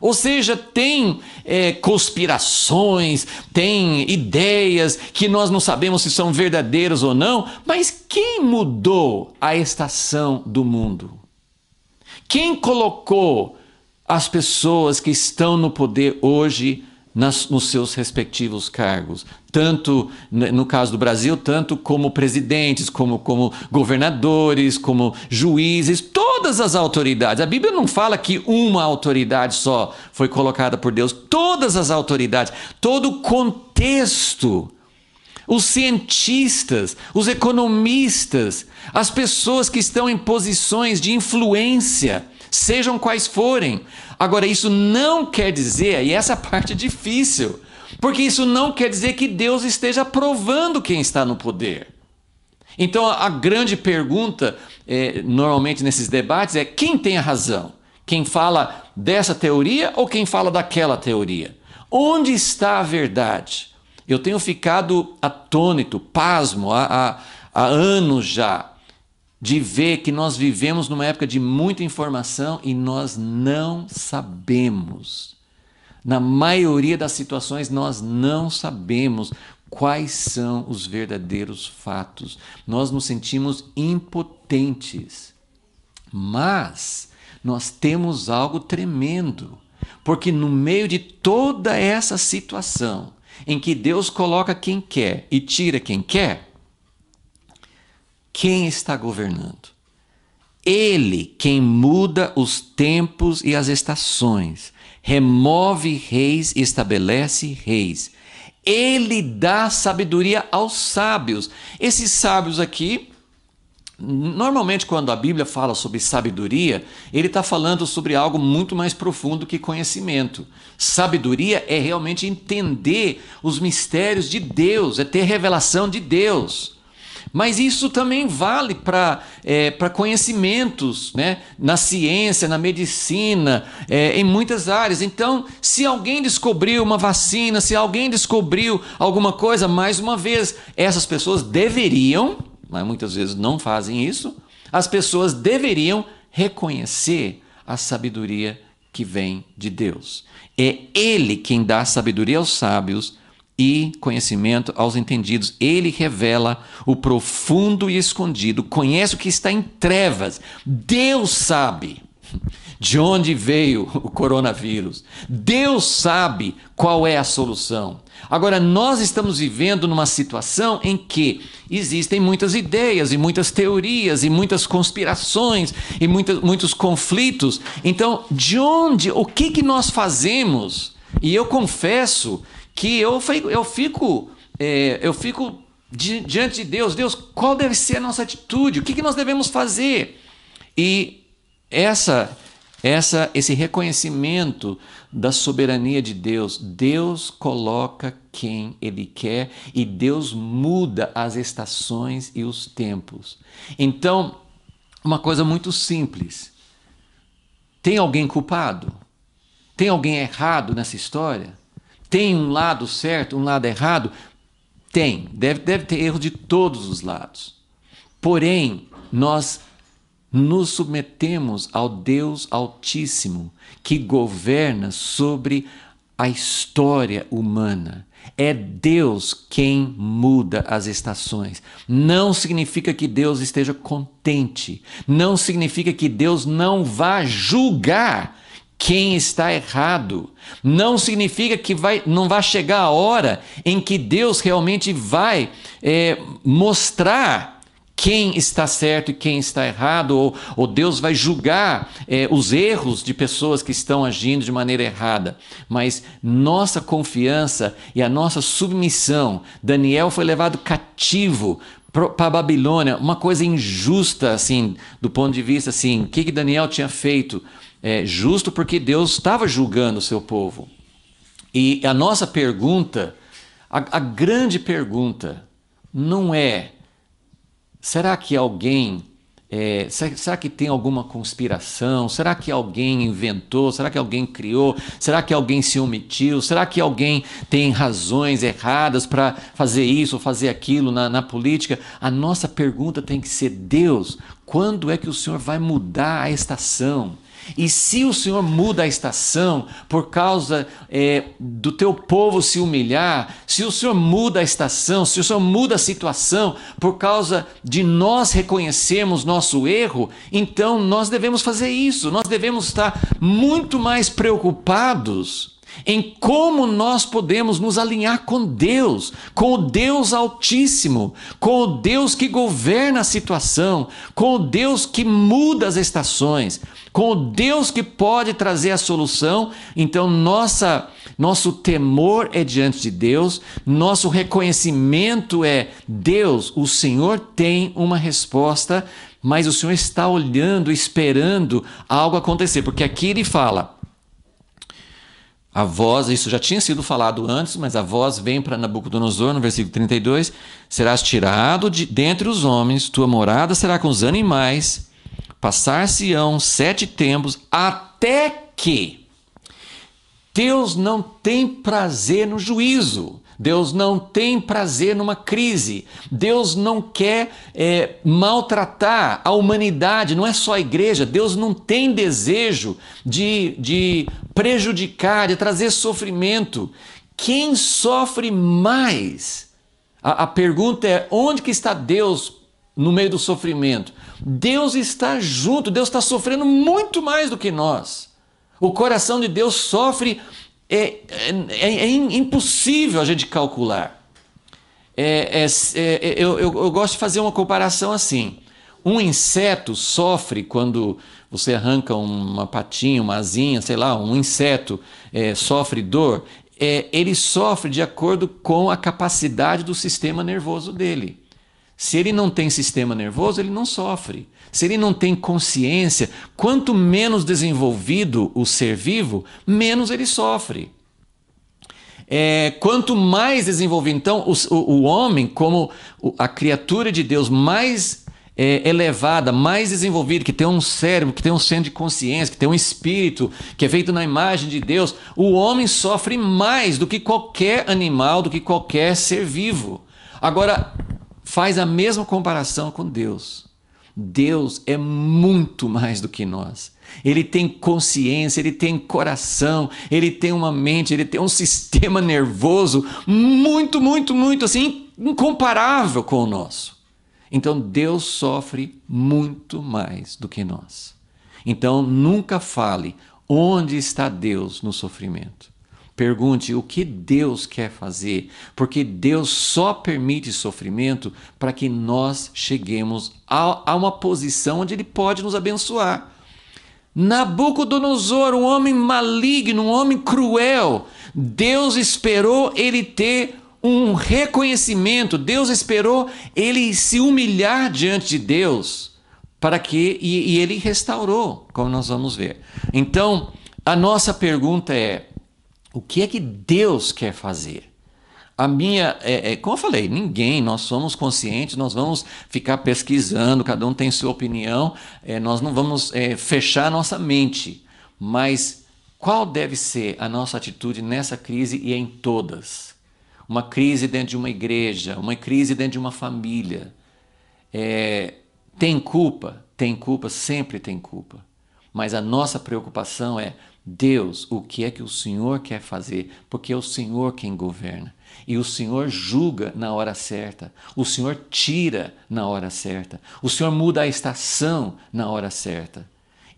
Ou seja, tem é, conspirações, tem ideias que nós não sabemos se são verdadeiras ou não, mas quem mudou a estação do mundo? Quem colocou as pessoas que estão no poder hoje nas, nos seus respectivos cargos, tanto né, no caso do Brasil, tanto como presidentes, como, como governadores, como juízes, todas as autoridades. A Bíblia não fala que uma autoridade só foi colocada por Deus, todas as autoridades, todo o contexto. Os cientistas, os economistas, as pessoas que estão em posições de influência, sejam quais forem, Agora, isso não quer dizer, e essa é parte é difícil, porque isso não quer dizer que Deus esteja provando quem está no poder. Então, a grande pergunta, é, normalmente nesses debates, é quem tem a razão? Quem fala dessa teoria ou quem fala daquela teoria? Onde está a verdade? Eu tenho ficado atônito, pasmo, há, há, há anos já de ver que nós vivemos numa época de muita informação e nós não sabemos. Na maioria das situações, nós não sabemos quais são os verdadeiros fatos. Nós nos sentimos impotentes. Mas nós temos algo tremendo, porque no meio de toda essa situação em que Deus coloca quem quer e tira quem quer, quem está governando. Ele quem muda os tempos e as estações, remove reis e estabelece reis. Ele dá sabedoria aos sábios. Esses sábios aqui, normalmente quando a Bíblia fala sobre sabedoria, ele está falando sobre algo muito mais profundo que conhecimento. Sabedoria é realmente entender os mistérios de Deus, é ter revelação de Deus. Mas isso também vale para é, conhecimentos, né? na ciência, na medicina, é, em muitas áreas. Então, se alguém descobriu uma vacina, se alguém descobriu alguma coisa, mais uma vez, essas pessoas deveriam, mas muitas vezes não fazem isso, as pessoas deveriam reconhecer a sabedoria que vem de Deus. É Ele quem dá sabedoria aos sábios e conhecimento aos entendidos. Ele revela o profundo e escondido, conhece o que está em trevas. Deus sabe de onde veio o coronavírus. Deus sabe qual é a solução. Agora, nós estamos vivendo numa situação em que existem muitas ideias e muitas teorias e muitas conspirações e muitas, muitos conflitos. Então, de onde, o que, que nós fazemos? E eu confesso que eu, eu fico, é, eu fico di, diante de Deus, Deus, qual deve ser a nossa atitude? O que, que nós devemos fazer? E essa, essa, esse reconhecimento da soberania de Deus, Deus coloca quem Ele quer e Deus muda as estações e os tempos. Então, uma coisa muito simples. Tem alguém culpado? Tem alguém errado nessa história? Tem um lado certo, um lado errado? Tem. Deve, deve ter erro de todos os lados. Porém, nós nos submetemos ao Deus Altíssimo, que governa sobre a história humana. É Deus quem muda as estações. Não significa que Deus esteja contente. Não significa que Deus não vá julgar quem está errado. Não significa que vai, não vai chegar a hora em que Deus realmente vai é, mostrar quem está certo e quem está errado, ou, ou Deus vai julgar é, os erros de pessoas que estão agindo de maneira errada. Mas nossa confiança e a nossa submissão, Daniel foi levado cativo para a Babilônia, uma coisa injusta assim, do ponto de vista assim, o que, que Daniel tinha feito? é, justo porque Deus estava julgando o seu povo. E a nossa pergunta, a, a grande pergunta, não é: será que alguém. É, será, será que tem alguma conspiração? Será que alguém inventou? Será que alguém criou? Será que alguém se omitiu? Será que alguém tem razões erradas para fazer isso ou fazer aquilo na, na política? A nossa pergunta tem que ser: Deus, quando é que o Senhor vai mudar a estação? E se o Senhor muda a estação por causa é, do teu povo se humilhar, se o Senhor muda a estação, se o Senhor muda a situação por causa de nós reconhecermos nosso erro, então nós devemos fazer isso, nós devemos estar muito mais preocupados em como nós podemos nos alinhar com Deus, com o Deus Altíssimo, com o Deus que governa a situação, com o Deus que muda as estações, com o Deus que pode trazer a solução. Então, nossa, nosso temor é diante de Deus, nosso reconhecimento é: Deus, o Senhor tem uma resposta, mas o Senhor está olhando, esperando algo acontecer, porque aqui ele fala a voz, isso já tinha sido falado antes, mas a voz vem para Nabucodonosor, no versículo 32, serás tirado de dentre os homens, tua morada será com os animais, passar-se-ão sete tempos, até que Deus não tem prazer no juízo. Deus não tem prazer numa crise. Deus não quer é, maltratar a humanidade, não é só a igreja. Deus não tem desejo de, de prejudicar, de trazer sofrimento. Quem sofre mais? A, a pergunta é: onde que está Deus no meio do sofrimento? Deus está junto, Deus está sofrendo muito mais do que nós. O coração de Deus sofre é, é, é impossível a gente calcular. É, é, é, é, eu, eu, eu gosto de fazer uma comparação assim. Um inseto sofre quando você arranca uma patinha, uma asinha, sei lá, um inseto é, sofre dor, é, ele sofre de acordo com a capacidade do sistema nervoso dele. Se ele não tem sistema nervoso, ele não sofre. Se ele não tem consciência, quanto menos desenvolvido o ser vivo, menos ele sofre. É, quanto mais desenvolvido, então, o, o, homem, como a criatura de Deus mais é, elevada, mais desenvolvida, que tem um cérebro, que tem um centro de consciência, que tem um espírito, que é feito na imagem de Deus, o homem sofre mais do que qualquer animal, do que qualquer ser vivo. Agora, faz a mesma comparação com Deus. Deus é muito mais do que nós. Ele tem consciência, ele tem coração, ele tem uma mente, ele tem um sistema nervoso muito, muito, muito assim, incomparável com o nosso. Então Deus sofre muito mais do que nós. Então nunca fale onde está Deus no sofrimento. Pergunte o que Deus quer fazer, porque Deus só permite sofrimento para que nós cheguemos a, a, uma posição onde Ele pode nos abençoar. Nabucodonosor, um homem maligno, um homem cruel, Deus esperou ele ter um reconhecimento, Deus esperou ele se humilhar diante de Deus para que e, e ele restaurou, como nós vamos ver. Então, a nossa pergunta é: o que é que Deus quer fazer? A minha, é, é, como eu falei, ninguém, nós somos conscientes, nós vamos ficar pesquisando, cada um tem sua opinião, é, nós não vamos é, fechar a nossa mente. Mas qual deve ser a nossa atitude nessa crise e em todas? Uma crise dentro de uma igreja, uma crise dentro de uma família. É, tem culpa? Tem culpa, sempre tem culpa. Mas a nossa preocupação é Deus, o que é que o Senhor quer fazer? Porque é o Senhor quem governa. E o Senhor julga na hora certa. O Senhor tira na hora certa. O Senhor muda a estação na hora certa.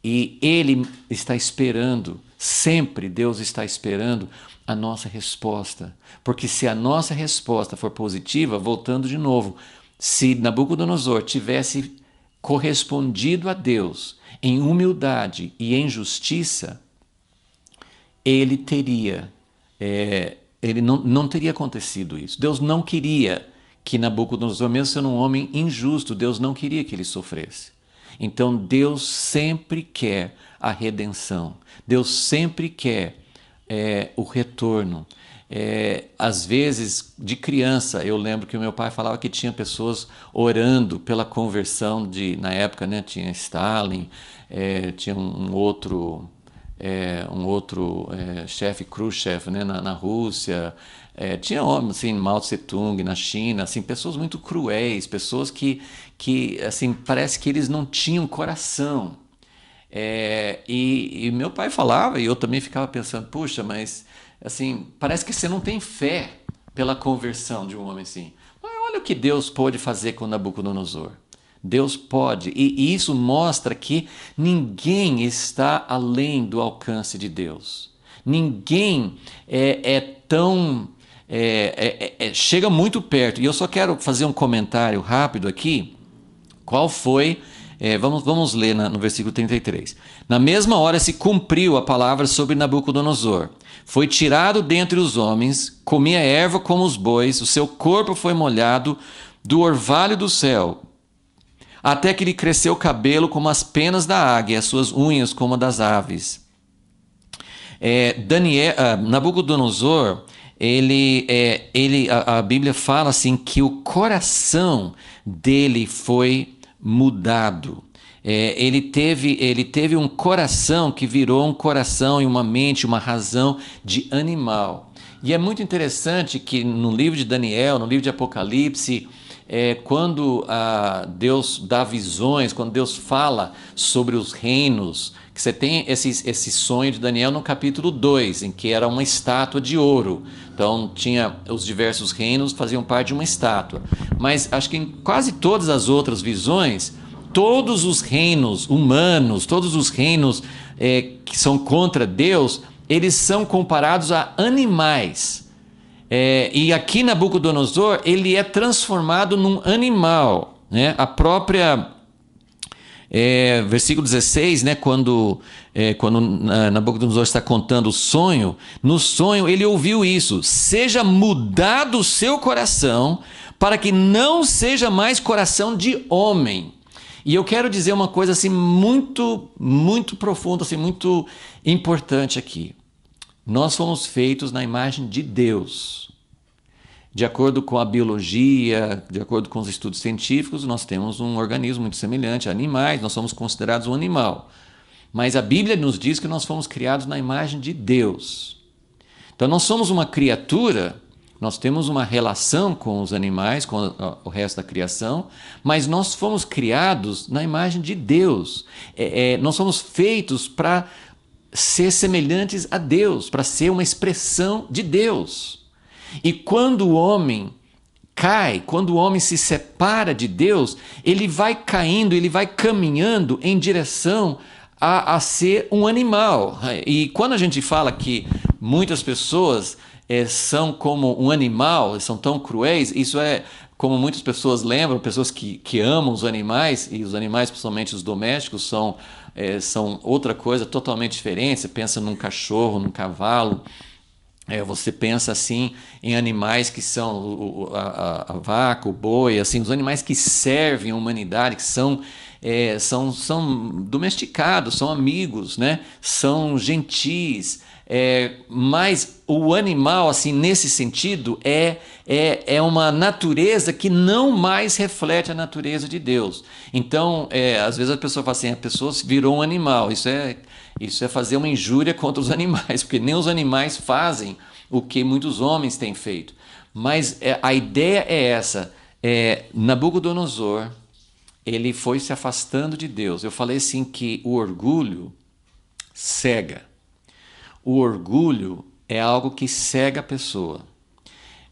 E Ele está esperando, sempre Deus está esperando a nossa resposta. Porque se a nossa resposta for positiva, voltando de novo, se Nabucodonosor tivesse correspondido a Deus em humildade e em justiça, ele teria, é, ele não, não teria acontecido isso. Deus não queria que Nabucodonosor, mesmo sendo um homem injusto, Deus não queria que ele sofresse. Então Deus sempre quer a redenção, Deus sempre quer é, o retorno. É, às vezes, de criança, eu lembro que o meu pai falava que tinha pessoas orando pela conversão de, na época, né, tinha Stalin, é, tinha um outro é, um outro é, chefe, Khrushchev, né, na, na Rússia. É, tinha homens assim, Mao Tse Tung na China, assim, pessoas muito cruéis, pessoas que, que assim, parece que eles não tinham coração. É, e, e, meu pai falava, e eu também ficava pensando, puxa, mas assim, parece que você não tem fé pela conversão de um homem assim. Mas olha o que Deus pôde fazer com Nabucodonosor. Deus pode, e isso mostra que ninguém está além do alcance de Deus. Ninguém é, é tão. É, é, é, é chega muito perto. E eu só quero fazer um comentário rápido aqui. Qual foi. É, vamos, vamos ler na, no versículo 33. Na mesma hora se cumpriu a palavra sobre Nabucodonosor. Foi tirado dentre os homens, comia erva como os bois, o seu corpo foi molhado do orvalho do céu até que lhe cresceu o cabelo como as penas da águia, e as suas unhas como as das aves. É, Daniel, uh, Nabucodonosor, ele, é, ele, a, a Bíblia fala assim que o coração dele foi mudado. É, ele, teve, ele teve um coração que virou um coração e uma mente, uma razão de animal. E é muito interessante que no livro de Daniel, no livro de Apocalipse, é, quando a ah, Deus dá visões, quando Deus fala sobre os reinos, que você tem esse, esse sonho de Daniel no capítulo 2, em que era uma estátua de ouro. Então, tinha os diversos reinos faziam parte de uma estátua. Mas acho que em quase todas as outras visões, todos os reinos humanos, todos os reinos é, que são contra Deus, eles são comparados a animais. É, e aqui Nabucodonosor ele é transformado num animal. Né? A própria é, versículo 16, né, quando, é, quando é, Nabucodonosor está contando o sonho, no sonho ele ouviu isso: seja mudado o seu coração, para que não seja mais coração de homem. E eu quero dizer uma coisa assim muito, muito profunda, assim, muito importante aqui. Nós fomos feitos na imagem de Deus. De acordo com a biologia, de acordo com os estudos científicos, nós temos um organismo muito semelhante a animais, nós somos considerados um animal. Mas a Bíblia nos diz que nós fomos criados na imagem de Deus. Então nós somos uma criatura, nós temos uma relação com os animais, com o resto da criação, mas nós fomos criados na imagem de Deus. É, é, nós somos feitos para ser semelhantes a Deus, para ser uma expressão de Deus. E quando o homem cai, quando o homem se separa de Deus, ele vai caindo, ele vai caminhando em direção a, a ser um animal. E quando a gente fala que muitas pessoas é, são como um animal, são tão cruéis, isso é como muitas pessoas lembram, pessoas que, que amam os animais, e os animais, principalmente os domésticos, são é, são outra coisa totalmente diferente. Você pensa num cachorro, num cavalo. É, você pensa assim em animais que são o, a, a, vaca, o boi, assim, os animais que servem à humanidade, que são, é, são, são domesticados, são amigos, né? são gentis, é, mas o animal, assim, nesse sentido, é, é, é uma natureza que não mais reflete a natureza de Deus. Então, é, às vezes a pessoa fala assim, a pessoa virou um animal. Isso é, isso é fazer uma injúria contra os animais, porque nem os animais fazem o que muitos homens têm feito. Mas é, a ideia é essa. É, Nabucodonosor, ele foi se afastando de Deus. Eu falei assim que o orgulho cega o orgulho é algo que cega a pessoa.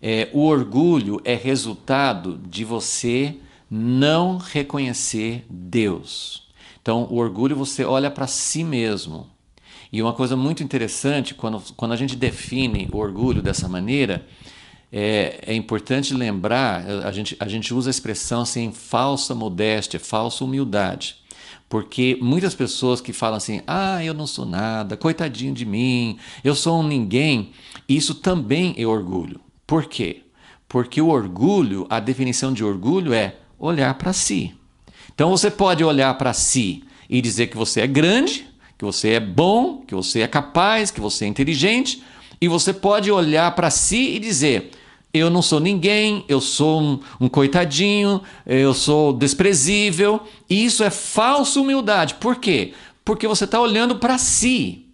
É, o orgulho é resultado de você não reconhecer Deus. Então, o orgulho você olha para si mesmo. E uma coisa muito interessante, quando, quando a gente define o orgulho dessa maneira, é, é, importante lembrar, a gente, a gente usa a expressão assim, falsa modéstia, falsa humildade. Porque muitas pessoas que falam assim: ah, eu não sou nada, coitadinho de mim, eu sou um ninguém, isso também é orgulho. Por quê? Porque o orgulho, a definição de orgulho é olhar para si. Então você pode olhar para si e dizer que você é grande, que você é bom, que você é capaz, que você é inteligente, e você pode olhar para si e dizer: eu não sou ninguém, eu sou um, um coitadinho, eu sou desprezível. E isso é falsa humildade. Por quê? Porque você está olhando para si.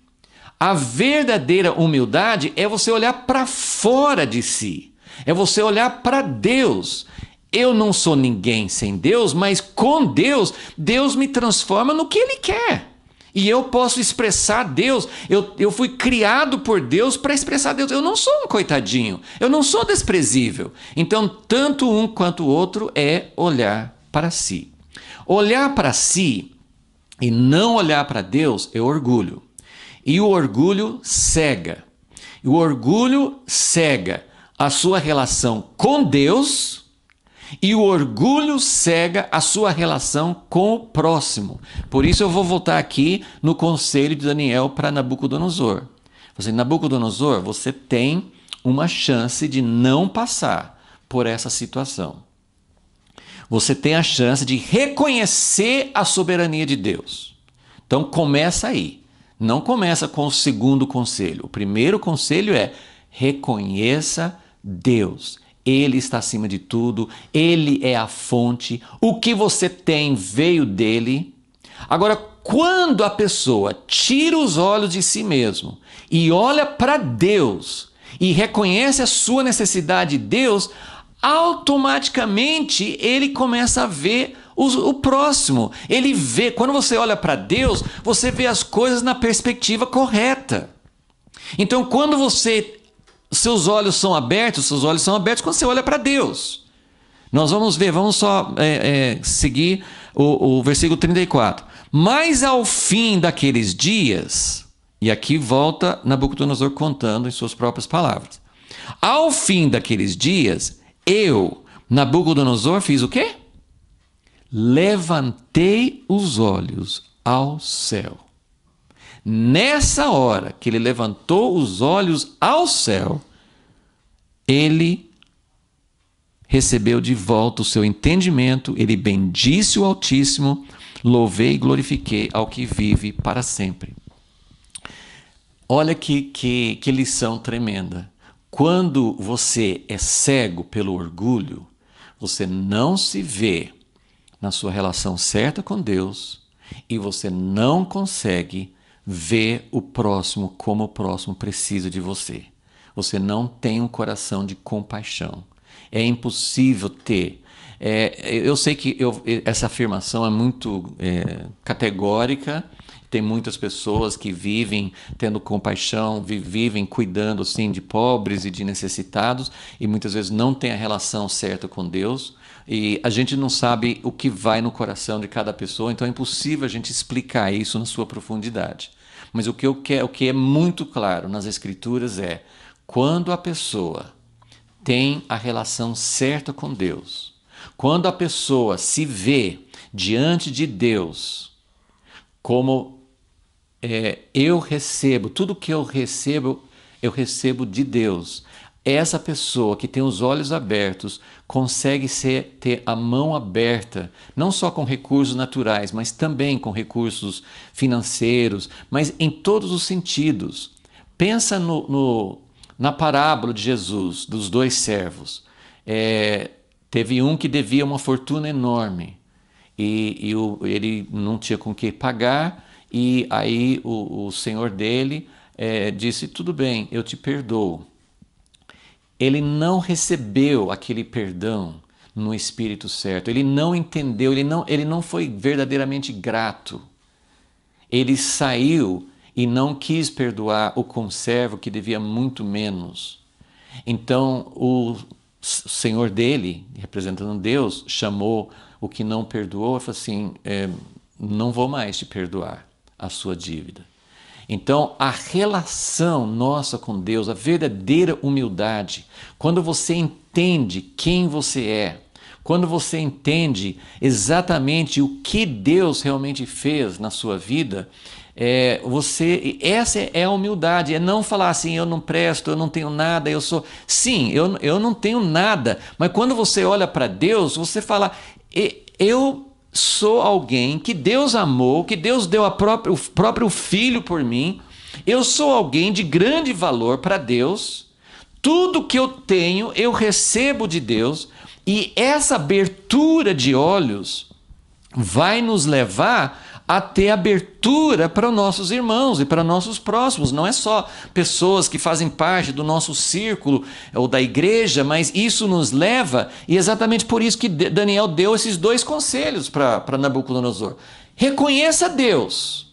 A verdadeira humildade é você olhar para fora de si, é você olhar para Deus. Eu não sou ninguém sem Deus, mas com Deus, Deus me transforma no que Ele quer. E eu posso expressar Deus. Eu, eu fui criado por Deus para expressar Deus. Eu não sou um coitadinho. Eu não sou desprezível. Então, tanto um quanto o outro é olhar para si. Olhar para si e não olhar para Deus é orgulho. E o orgulho cega. E o orgulho cega a sua relação com Deus e o orgulho cega a sua relação com o próximo. Por isso eu vou voltar aqui no conselho de Daniel para Nabucodonosor. Você, Nabucodonosor, você tem uma chance de não passar por essa situação. Você tem a chance de reconhecer a soberania de Deus. Então começa aí. Não começa com o segundo conselho. O primeiro conselho é reconheça Deus ele está acima de tudo, ele é a fonte, o que você tem veio dele. Agora, quando a pessoa tira os olhos de si mesmo e olha para Deus e reconhece a sua necessidade de Deus, automaticamente ele começa a ver o, o, próximo. Ele vê, quando você olha para Deus, você vê as coisas na perspectiva correta. Então, quando você seus olhos são abertos, seus olhos são abertos quando você olha para Deus. Nós vamos ver, vamos só é, é, seguir o, o versículo 34. Mas ao fim daqueles dias, e aqui volta Nabucodonosor contando em suas próprias palavras. Ao fim daqueles dias, eu, Nabucodonosor, fiz o quê? Levantei os olhos ao céu Nessa hora que ele levantou os olhos ao céu, ele recebeu de volta o seu entendimento, ele bendisse o Altíssimo, louvei e glorifiquei ao que vive para sempre. Olha que, que, que lição tremenda. Quando você é cego pelo orgulho, você não se vê na sua relação certa com Deus e você não consegue Vê o próximo como o próximo precisa de você. Você não tem um coração de compaixão. É impossível ter. É, eu sei que eu, essa afirmação é muito é, categórica. Tem muitas pessoas que vivem tendo compaixão, vivem cuidando assim de pobres e de necessitados e muitas vezes não têm a relação certa com Deus. E a gente não sabe o que vai no coração de cada pessoa, então é impossível a gente explicar isso na sua profundidade. Mas o que, eu quero, o que é muito claro nas Escrituras é quando a pessoa tem a relação certa com Deus, quando a pessoa se vê diante de Deus como é, eu recebo, tudo que eu recebo, eu recebo de Deus essa pessoa que tem os olhos abertos consegue ser, ter a mão aberta, não só com recursos naturais, mas também com recursos financeiros, mas em todos os sentidos. Pensa no, no na parábola de Jesus dos dois servos. É, teve um que devia uma fortuna enorme e, e o, ele não tinha com que pagar, e aí o, o senhor dele é, disse: Tudo bem, eu te perdoo ele não recebeu aquele perdão no espírito certo, ele não entendeu, ele não, ele não foi verdadeiramente grato. Ele saiu e não quis perdoar o conservo que devia muito menos. Então o senhor dele, representando Deus, chamou o que não perdoou e falou assim: é, Não vou mais te perdoar a sua dívida. Então, a relação nossa com Deus, a verdadeira humildade, quando você entende quem você é, quando você entende exatamente o que Deus realmente fez na sua vida, é, você essa é a humildade, é não falar assim, eu não presto, eu não tenho nada, eu sou. Sim, eu, eu não tenho nada, mas quando você olha para Deus, você fala, eu sou alguém que Deus amou, que Deus deu própria, o próprio filho por mim. Eu sou alguém de grande valor para Deus. Tudo que eu tenho, eu recebo de Deus. E essa abertura de olhos vai nos levar a ter abertura para nossos irmãos e para nossos próximos. Não é só pessoas que fazem parte do nosso círculo ou da igreja, mas isso nos leva, e exatamente por isso que Daniel deu esses dois conselhos para Nabucodonosor. Reconheça Deus.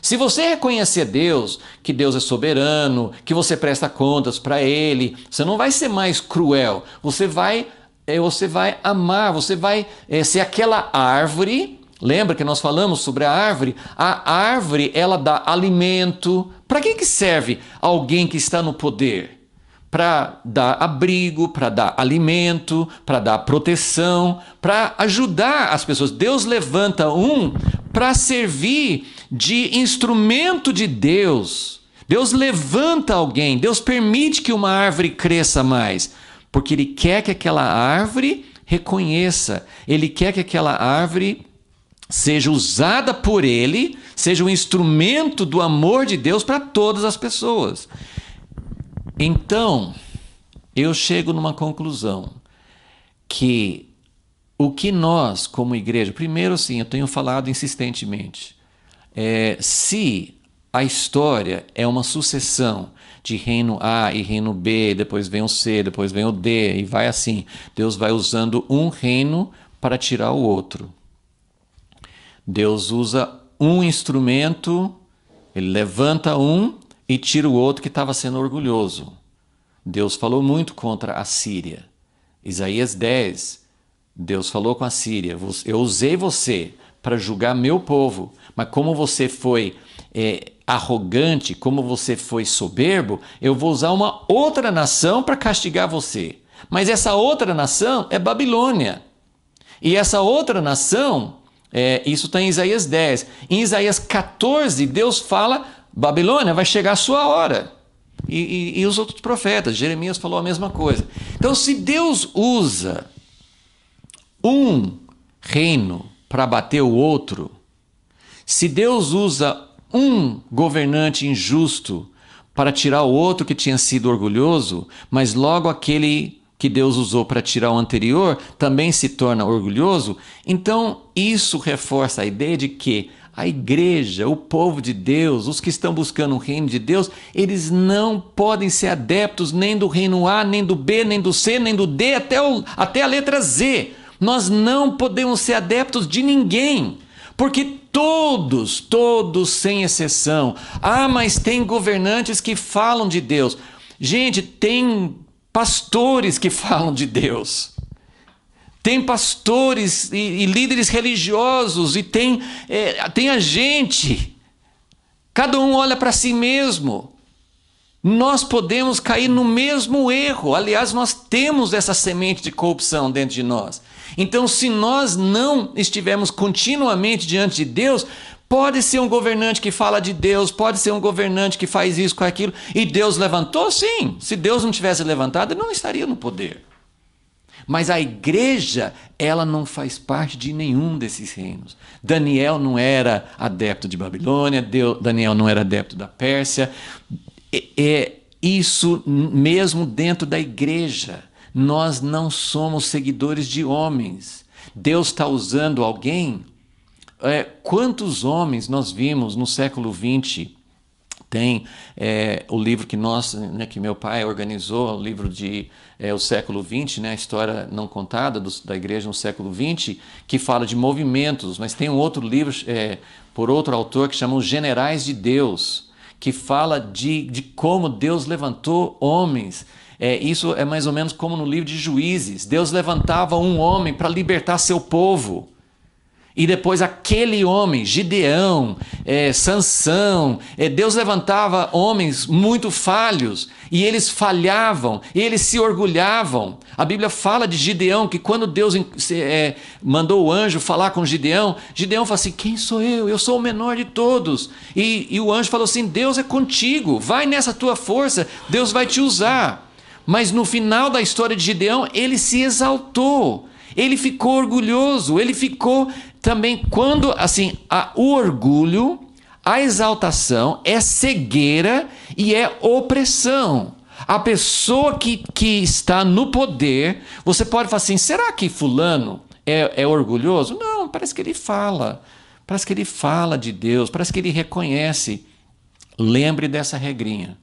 Se você reconhecer Deus, que Deus é soberano, que você presta contas para Ele, você não vai ser mais cruel, você vai, eh, você vai amar, você vai é, ser aquela árvore Lembra que nós falamos sobre a árvore? A árvore, ela dá alimento. Para que, que serve alguém que está no poder? Para dar abrigo, para dar alimento, para dar proteção, para ajudar as pessoas. Deus levanta um para servir de instrumento de Deus. Deus levanta alguém, Deus permite que uma árvore cresça mais, porque Ele quer que aquela árvore reconheça, Ele quer que aquela árvore seja usada por ele, seja um instrumento do amor de Deus para todas as pessoas. Então, eu chego numa conclusão que o que nós, como igreja, primeiro sim, eu tenho falado insistentemente, é, se a história é uma sucessão de reino A e reino B, depois vem o C, depois vem o D, e vai assim. Deus vai usando um reino para tirar o outro. Deus usa um instrumento, ele levanta um e tira o outro que estava sendo orgulhoso. Deus falou muito contra a Síria. Isaías 10, Deus falou com a Síria: Eu usei você para julgar meu povo, mas como você foi é, arrogante, como você foi soberbo, eu vou usar uma outra nação para castigar você. Mas essa outra nação é Babilônia. E essa outra nação é, isso está em Isaías 10. Em Isaías 14, Deus fala: Babilônia, vai chegar a sua hora. E, e, e os outros profetas, Jeremias falou a mesma coisa. Então, se Deus usa um reino para bater o outro, se Deus usa um governante injusto para tirar o outro que tinha sido orgulhoso, mas logo aquele que Deus usou para tirar o anterior também se torna orgulhoso, então isso reforça a ideia de que a igreja, o povo de Deus, os que estão buscando o reino de Deus, eles não podem ser adeptos nem do reino A, nem do B, nem do C, nem do D, até, o, até a letra Z. Nós não podemos ser adeptos de ninguém, porque todos, todos sem exceção. Ah, mas tem governantes que falam de Deus. Gente, tem pastores que falam de Deus. Tem pastores e, e líderes religiosos, e tem, é, tem a gente. Cada um olha para si mesmo. Nós podemos cair no mesmo erro. Aliás, nós temos essa semente de corrupção dentro de nós. Então, se nós não estivermos continuamente diante de Deus, Pode ser um governante que fala de Deus, pode ser um governante que faz isso com aquilo, e Deus levantou? Sim. Se Deus não tivesse levantado, ele não estaria no poder. Mas a igreja, ela não faz parte de nenhum desses reinos. Daniel não era adepto de Babilônia, Deus, Daniel não era adepto da Pérsia. É, é isso mesmo dentro da igreja. Nós não somos seguidores de homens. Deus está usando alguém é, quantos homens nós vimos no século XX? Tem é, o livro que nós, né, que meu pai organizou, o livro de é, o século XX, né, a história não contada do, da igreja no século XX, que fala de movimentos, mas tem um outro livro é, por outro autor que chama Os Generais de Deus, que fala de, de como Deus levantou homens é, isso é mais ou menos como no livro de Juízes: Deus levantava um homem para libertar seu povo. E depois aquele homem, Gideão, é, Sansão, é, Deus levantava homens muito falhos e eles falhavam, e eles se orgulhavam. A Bíblia fala de Gideão que quando Deus é, mandou o anjo falar com Gideão, Gideão falou assim: Quem sou eu? Eu sou o menor de todos. E, e o anjo falou assim: Deus é contigo, vai nessa tua força, Deus vai te usar. Mas no final da história de Gideão, ele se exaltou. Ele ficou orgulhoso, ele ficou também quando assim o orgulho, a exaltação é cegueira e é opressão. A pessoa que, que está no poder, você pode falar assim: será que Fulano é, é orgulhoso? Não, parece que ele fala. Parece que ele fala de Deus, parece que ele reconhece. Lembre dessa regrinha.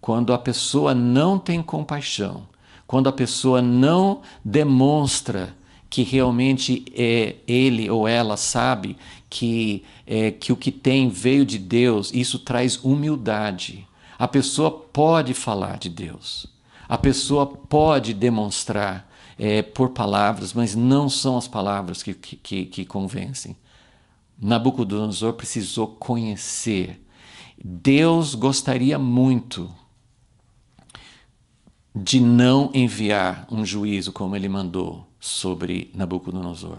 Quando a pessoa não tem compaixão, quando a pessoa não demonstra que realmente é, ele ou ela sabe que, é, que o que tem veio de Deus, isso traz humildade. A pessoa pode falar de Deus, a pessoa pode demonstrar é, por palavras, mas não são as palavras que, que, que convencem. Nabucodonosor precisou conhecer. Deus gostaria muito de não enviar um juízo como ele mandou sobre Nabucodonosor.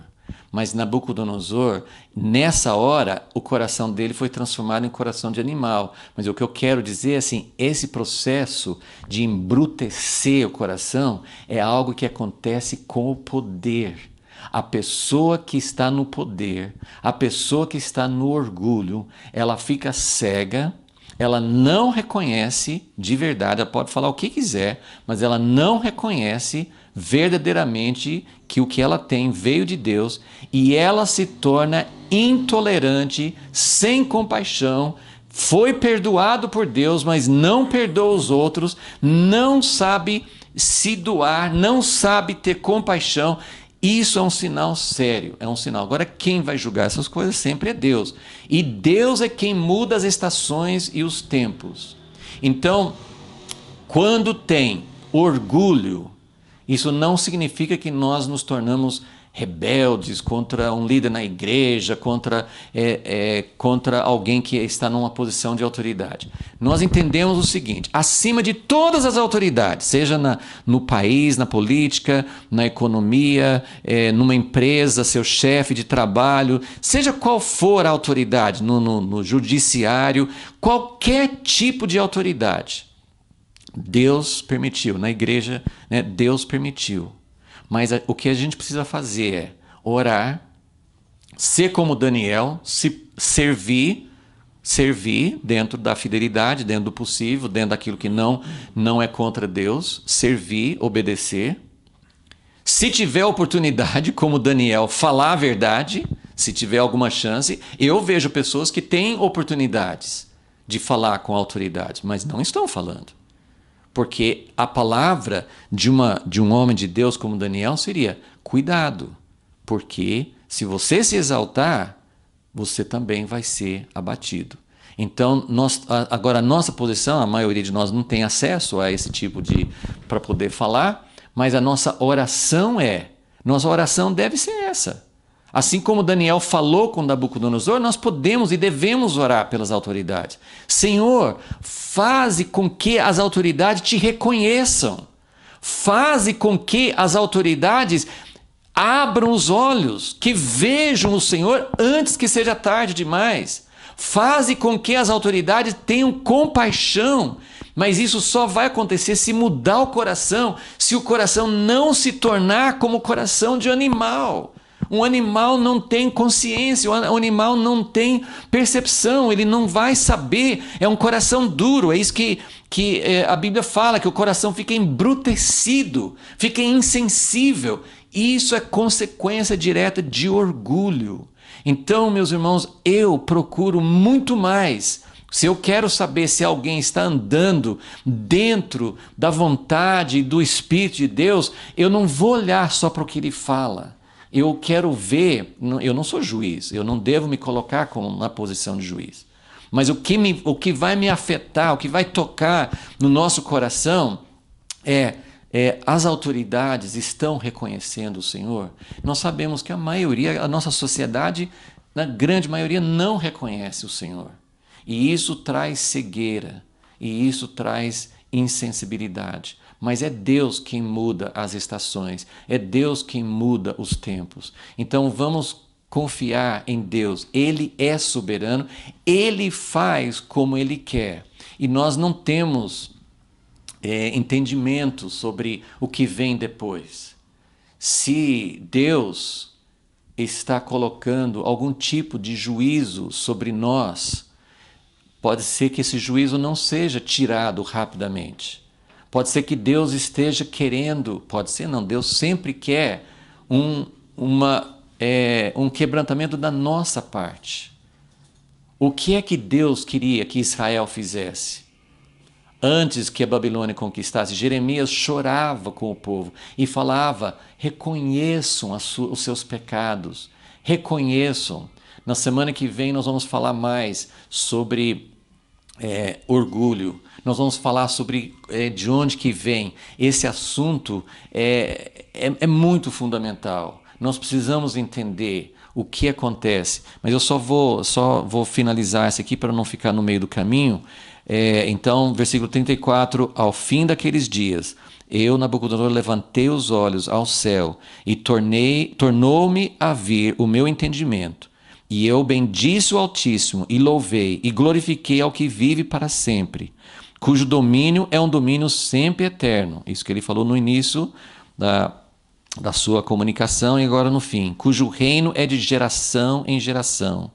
Mas Nabucodonosor, nessa hora, o coração dele foi transformado em coração de animal. Mas o que eu quero dizer é assim: esse processo de embrutecer o coração é algo que acontece com o poder. A pessoa que está no poder, a pessoa que está no orgulho, ela fica cega ela não reconhece de verdade, ela pode falar o que quiser, mas ela não reconhece verdadeiramente que o que ela tem veio de Deus e ela se torna intolerante, sem compaixão, foi perdoado por Deus, mas não perdoa os outros, não sabe se doar, não sabe ter compaixão isso é um sinal sério, é um sinal. Agora, quem vai julgar essas coisas sempre é Deus. E Deus é quem muda as estações e os tempos. Então, quando tem orgulho, isso não significa que nós nos tornamos rebeldes, contra um líder na igreja, contra, é, é, contra alguém que está numa posição de autoridade. Nós entendemos o seguinte: acima de todas as autoridades, seja na, no país, na política, na economia, é, numa empresa, seu chefe de trabalho, seja qual for a autoridade, no, no, no judiciário, qualquer tipo de autoridade. Deus permitiu, na igreja, né, Deus permitiu mas o que a gente precisa fazer é orar, ser como Daniel, se servir, servir dentro da fidelidade, dentro do possível, dentro daquilo que não não é contra Deus, servir, obedecer. Se tiver oportunidade, como Daniel, falar a verdade, se tiver alguma chance, eu vejo pessoas que têm oportunidades de falar com autoridades, mas não estão falando. Porque a palavra de, uma, de um homem de Deus como Daniel seria: cuidado, porque se você se exaltar, você também vai ser abatido. Então, nós, agora, a nossa posição, a maioria de nós não tem acesso a esse tipo de. para poder falar, mas a nossa oração é. Nossa oração deve ser essa. Assim como Daniel falou com Nabucodonosor, nós podemos e devemos orar pelas autoridades. Senhor, faze com que as autoridades te reconheçam. Faze com que as autoridades abram os olhos, que vejam o Senhor antes que seja tarde demais. Faze com que as autoridades tenham compaixão, mas isso só vai acontecer se mudar o coração, se o coração não se tornar como o coração de animal. Um animal não tem consciência, um animal não tem percepção, ele não vai saber. É um coração duro, é isso que, que é, a Bíblia fala: que o coração fica embrutecido, fica insensível. Isso é consequência direta de orgulho. Então, meus irmãos, eu procuro muito mais se eu quero saber se alguém está andando dentro da vontade e do Espírito de Deus, eu não vou olhar só para o que ele fala eu quero ver, eu não sou juiz, eu não devo me colocar como na posição de juiz. Mas o que, me, o que vai me afetar, o que vai tocar no nosso coração é, é as autoridades estão reconhecendo o Senhor. Nós sabemos que a maioria, a nossa sociedade, na grande maioria, não reconhece o Senhor. E isso traz cegueira, e isso traz insensibilidade mas é Deus quem muda as estações, é Deus quem muda os tempos. Então vamos confiar em Deus, Ele é soberano, Ele faz como Ele quer. E nós não temos é, entendimento sobre o que vem depois. Se Deus está colocando algum tipo de juízo sobre nós, pode ser que esse juízo não seja tirado rapidamente. Pode ser que Deus esteja querendo, pode ser não, Deus sempre quer um, uma, é, um quebrantamento da nossa parte. O que é que Deus queria que Israel fizesse? Antes que a Babilônia conquistasse, Jeremias chorava com o povo e falava: reconheçam os seus pecados, reconheçam. Na semana que vem nós vamos falar mais sobre é, orgulho, nós vamos falar sobre é, de onde que vem. Esse assunto é, é, é, muito fundamental. Nós precisamos entender o que acontece. Mas eu só vou, só vou finalizar essa aqui para não ficar no meio do caminho. É, então, versículo 34, ao fim daqueles dias, eu, Nabucodonosor, levantei os olhos ao céu e tornei, tornou-me a vir o meu entendimento e eu bendice o Altíssimo, e louvei, e glorifiquei ao que vive para sempre, cujo domínio é um domínio sempre eterno. Isso que ele falou no início da, da sua comunicação e agora no fim, cujo reino é de geração em geração.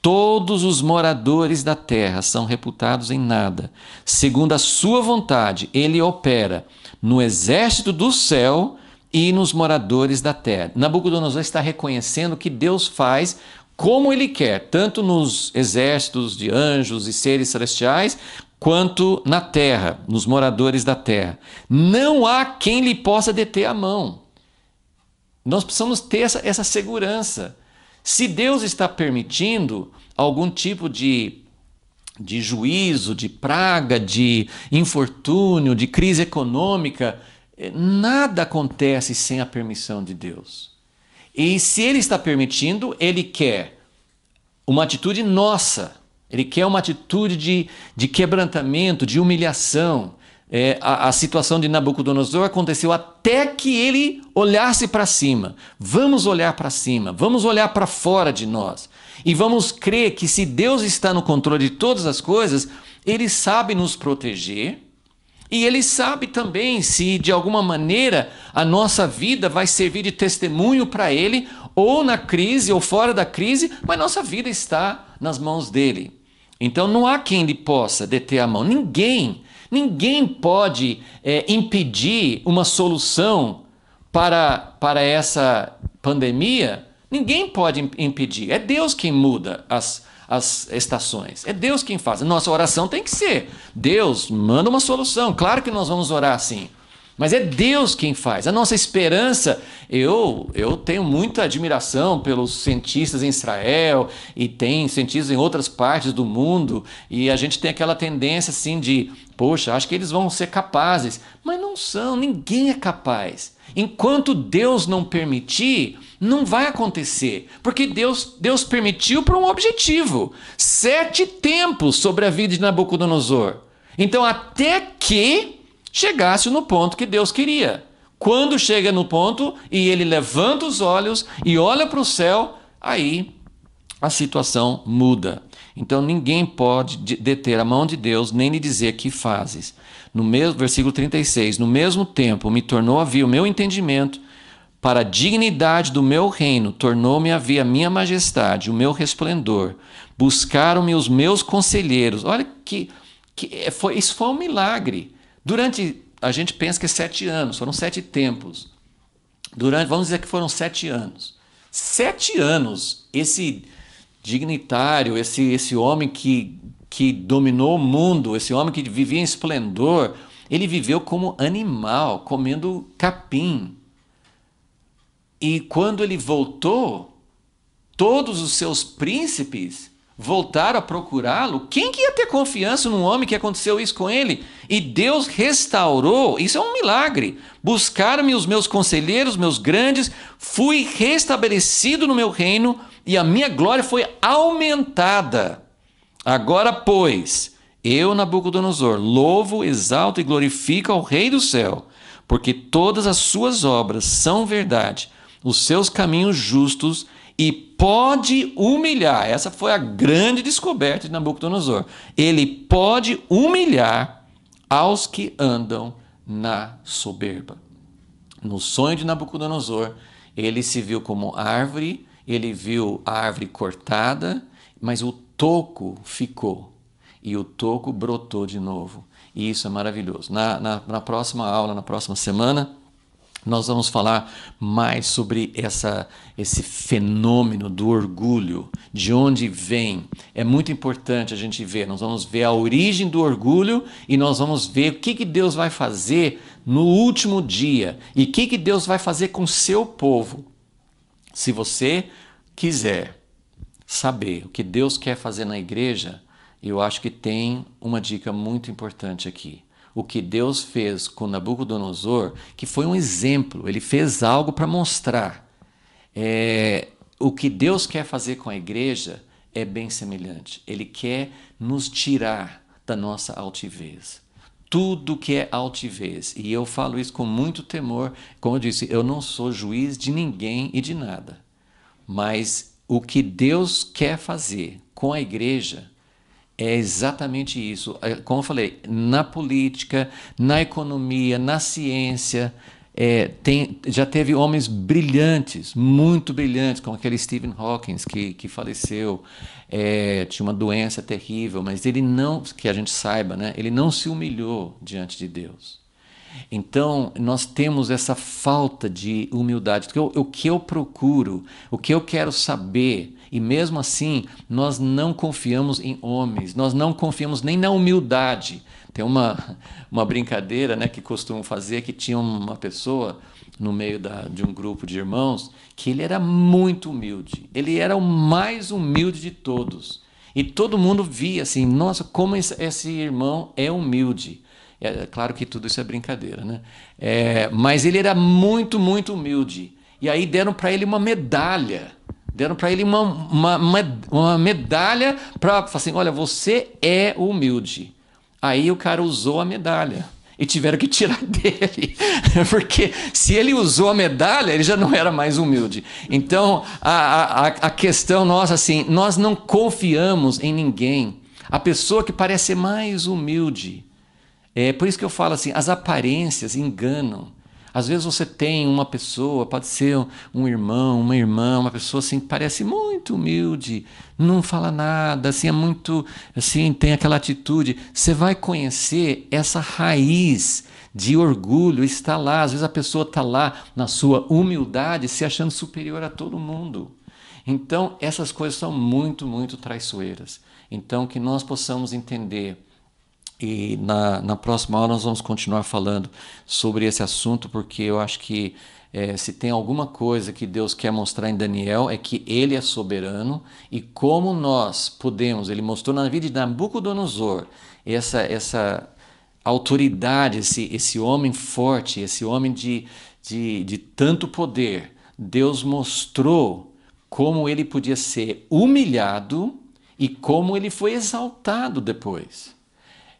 Todos os moradores da terra são reputados em nada. Segundo a sua vontade, ele opera no exército do céu e nos moradores da terra. Nabucodonosor está reconhecendo que Deus faz como ele quer, tanto nos exércitos de anjos e seres celestiais, quanto na terra, nos moradores da terra. Não há quem lhe possa deter a mão. Nós precisamos ter essa, essa segurança. Se Deus está permitindo algum tipo de, de juízo, de praga, de infortúnio, de crise econômica, eh, nada acontece sem a permissão de Deus. E se ele está permitindo, ele quer uma atitude nossa, ele quer uma atitude de, de quebrantamento, de humilhação. É, a, a situação de Nabucodonosor aconteceu até que ele olhasse para cima. Vamos olhar para cima, vamos olhar para fora de nós. E vamos crer que se Deus está no controle de todas as coisas, ele sabe nos proteger e ele sabe também se de alguma maneira a nossa vida vai servir de testemunho para ele, ou na crise ou fora da crise, mas nossa vida está nas mãos dele. Então não há quem lhe possa deter a mão, ninguém, ninguém pode é, impedir uma solução para, para essa pandemia, ninguém pode impedir, é Deus quem muda as, as estações. É Deus quem faz. A nossa oração tem que ser. Deus manda uma solução. Claro que nós vamos orar assim. Mas é Deus quem faz. A nossa esperança, eu, eu tenho muita admiração pelos cientistas em Israel e tem cientistas em outras partes do mundo e a gente tem aquela tendência assim de, poxa, acho que eles vão ser capazes, mas não são, ninguém é capaz. Enquanto Deus não permitir, não vai acontecer, porque Deus, Deus permitiu para um objetivo. Sete tempos sobre a vida de Nabucodonosor. Então, até que chegasse no ponto que Deus queria. Quando chega no ponto e ele levanta os olhos e olha para o céu, aí a situação muda. Então ninguém pode deter a mão de Deus nem lhe dizer que fazes. No mesmo versículo 36, no mesmo tempo me tornou a vir o meu entendimento para a dignidade do meu reino, tornou-me a ver a minha majestade, o meu resplendor. Buscaram-me os meus conselheiros. Olha que, que é, foi, isso foi um milagre. Durante, a gente pensa que é sete anos, foram sete tempos. Durante, vamos dizer que foram sete anos. Sete anos, esse dignitário, esse, esse homem que, que dominou o mundo, esse homem que vivia em esplendor, ele viveu como animal, comendo capim e quando ele voltou, todos os seus príncipes voltaram a procurá-lo. Quem que ia ter confiança num homem que aconteceu isso com ele? E Deus restaurou, isso é um milagre. Buscaram-me os meus conselheiros, meus grandes, fui restabelecido no meu reino e a minha glória foi aumentada. Agora, pois, eu, Nabucodonosor, louvo, exalto e glorifico ao Rei do céu, porque todas as suas obras são verdade os seus caminhos justos e pode humilhar. Essa foi a grande descoberta de Nabucodonosor. Ele pode humilhar aos que andam na soberba. No sonho de Nabucodonosor, ele se viu como árvore, ele viu a árvore cortada, mas o toco ficou e o toco brotou de novo. E isso é maravilhoso. Na, na, na próxima aula, na próxima semana, nós vamos falar mais sobre essa, esse fenômeno do orgulho, de onde vem. É muito importante a gente ver. Nós vamos ver a origem do orgulho e nós vamos ver o que, que Deus vai fazer no último dia e o que, que Deus vai fazer com seu povo. Se você quiser saber o que Deus quer fazer na igreja, eu acho que tem uma dica muito importante aqui o que Deus fez com Nabucodonosor, que foi um exemplo, ele fez algo para mostrar. É, o que Deus quer fazer com a igreja é bem semelhante. Ele quer nos tirar da nossa altivez. Tudo que é altivez, e eu falo isso com muito temor, como eu disse, eu não sou juiz de ninguém e de nada. Mas o que Deus quer fazer com a igreja é exatamente isso. É, como eu falei, na política, na economia, na ciência, é, tem, já teve homens brilhantes, muito brilhantes, como aquele Stephen Hawking que, que faleceu, é, tinha uma doença terrível, mas ele não, que a gente saiba, né, ele não se humilhou diante de Deus. Então, nós temos essa falta de humildade. o que eu procuro, o que eu quero saber, e mesmo assim, nós não confiamos em homens, nós não confiamos nem na humildade. Tem uma, uma brincadeira né, que costumam fazer que tinha uma pessoa no meio da, de um grupo de irmãos que ele era muito humilde. Ele era o mais humilde de todos. E todo mundo via assim: nossa, como esse irmão é humilde. É, é, claro que tudo isso é brincadeira, né? É, mas ele era muito, muito humilde. E aí deram para ele uma medalha. Deram para ele uma, uma, uma medalha para falar assim: olha, você é humilde. Aí o cara usou a medalha e tiveram que tirar dele, porque se ele usou a medalha, ele já não era mais humilde. Então, a, a, a questão nossa, assim, nós não confiamos em ninguém. A pessoa que parece ser mais humilde. É por isso que eu falo assim: as aparências enganam. Às vezes você tem uma pessoa, pode ser um irmão, uma irmã, uma pessoa assim que parece muito humilde, não fala nada, assim é muito, assim tem aquela atitude. Você vai conhecer essa raiz de orgulho está lá. Às vezes a pessoa está lá na sua humildade, se achando superior a todo mundo. Então essas coisas são muito, muito traiçoeiras. Então que nós possamos entender e na, na próxima aula nós vamos continuar falando sobre esse assunto, porque eu acho que é, se tem alguma coisa que Deus quer mostrar em Daniel é que ele é soberano e como nós podemos, ele mostrou na vida de Nabucodonosor essa, essa autoridade, esse, esse homem forte, esse homem de, de, de tanto poder. Deus mostrou como ele podia ser humilhado e como ele foi exaltado depois.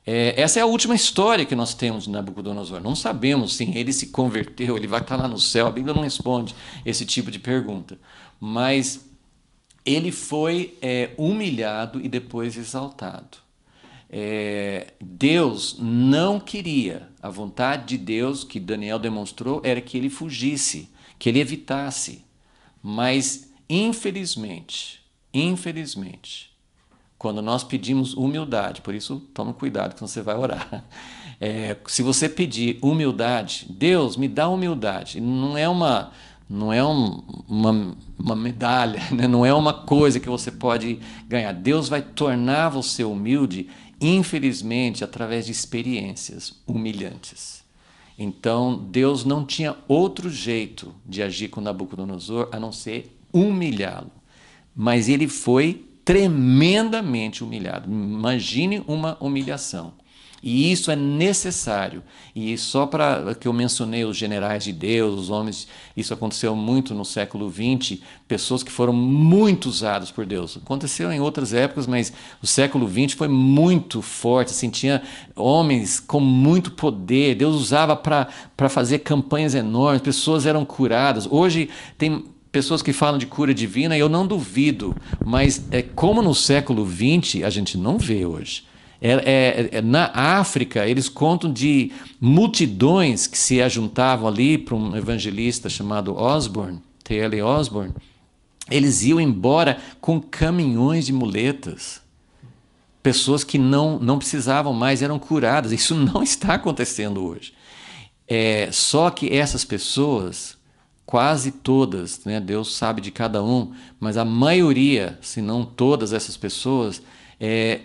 É, essa é a última história que nós temos de Nabucodonosor. Não sabemos se ele se converteu, ele vai estar lá no céu. A Bíblia não responde esse tipo de pergunta. Mas ele foi é, humilhado e depois exaltado. É, Deus não queria, a vontade de Deus que Daniel demonstrou era que ele fugisse, que ele evitasse. Mas, infelizmente, infelizmente, quando nós pedimos humildade, por isso tome cuidado quando você vai orar. É, se você pedir humildade, Deus me dá humildade. Não é uma não é um, uma, uma, medalha, né? não é uma coisa que você pode ganhar. Deus vai tornar você humilde, infelizmente, através de experiências humilhantes. Então, Deus não tinha outro jeito de agir com Nabucodonosor a não ser humilhá-lo. Mas ele foi tremendamente humilhado. Imagine uma humilhação. E isso é necessário. E só para que eu mencionei os generais de Deus, os homens, isso aconteceu muito no século XX, pessoas que foram muito usadas por Deus. Aconteceu em outras épocas, mas o século XX foi muito forte. Assim, tinha homens com muito poder. Deus usava para fazer campanhas enormes, pessoas eram curadas. Hoje tem pessoas que falam de cura divina, eu não duvido, mas é como no século XX a gente não vê hoje. É, é, é, na África, eles contam de multidões que se ajuntavam ali para um evangelista chamado Osborne, T.L. Osborne. Eles iam embora com caminhões de muletas. Pessoas que não, não precisavam mais eram curadas. Isso não está acontecendo hoje. É, só que essas pessoas quase todas, né? Deus sabe de cada um, mas a maioria, se não todas essas pessoas, é,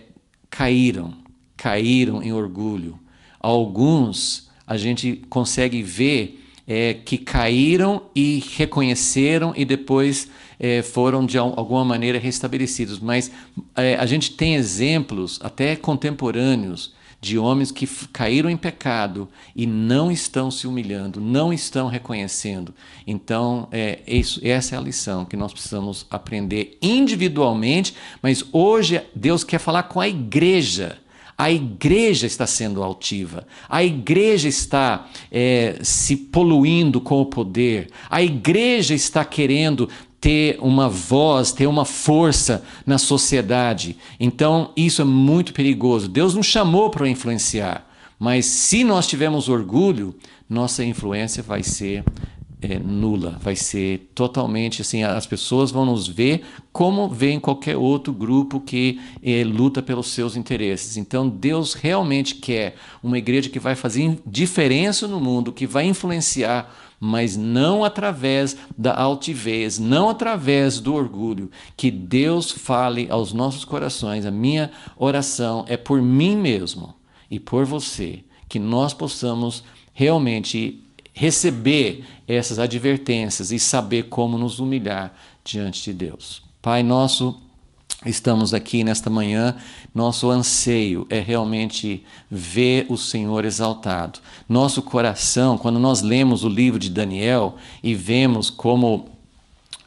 caíram, caíram em orgulho. Alguns a gente consegue ver é, que caíram e reconheceram e depois é, foram de alguma maneira restabelecidos, mas é, a gente tem exemplos até contemporâneos de homens que caíram em pecado e não estão se humilhando, não estão reconhecendo. Então, é, isso, essa é a lição que nós precisamos aprender individualmente, mas hoje Deus quer falar com a igreja. A igreja está sendo altiva, a igreja está é, se poluindo com o poder, a igreja está querendo ter uma voz, ter uma força na sociedade. Então, isso é muito perigoso. Deus nos chamou para influenciar, mas se nós tivermos orgulho, nossa influência vai ser é, nula, vai ser totalmente assim. As pessoas vão nos ver como vem qualquer outro grupo que é, luta pelos seus interesses. Então, Deus realmente quer uma igreja que vai fazer diferença no mundo, que vai influenciar mas não através da altivez, não através do orgulho. Que Deus fale aos nossos corações. A minha oração é por mim mesmo e por você, que nós possamos realmente receber essas advertências e saber como nos humilhar diante de Deus. Pai nosso estamos aqui nesta manhã, nosso anseio é realmente ver o Senhor exaltado. Nosso coração, quando nós lemos o livro de Daniel e vemos como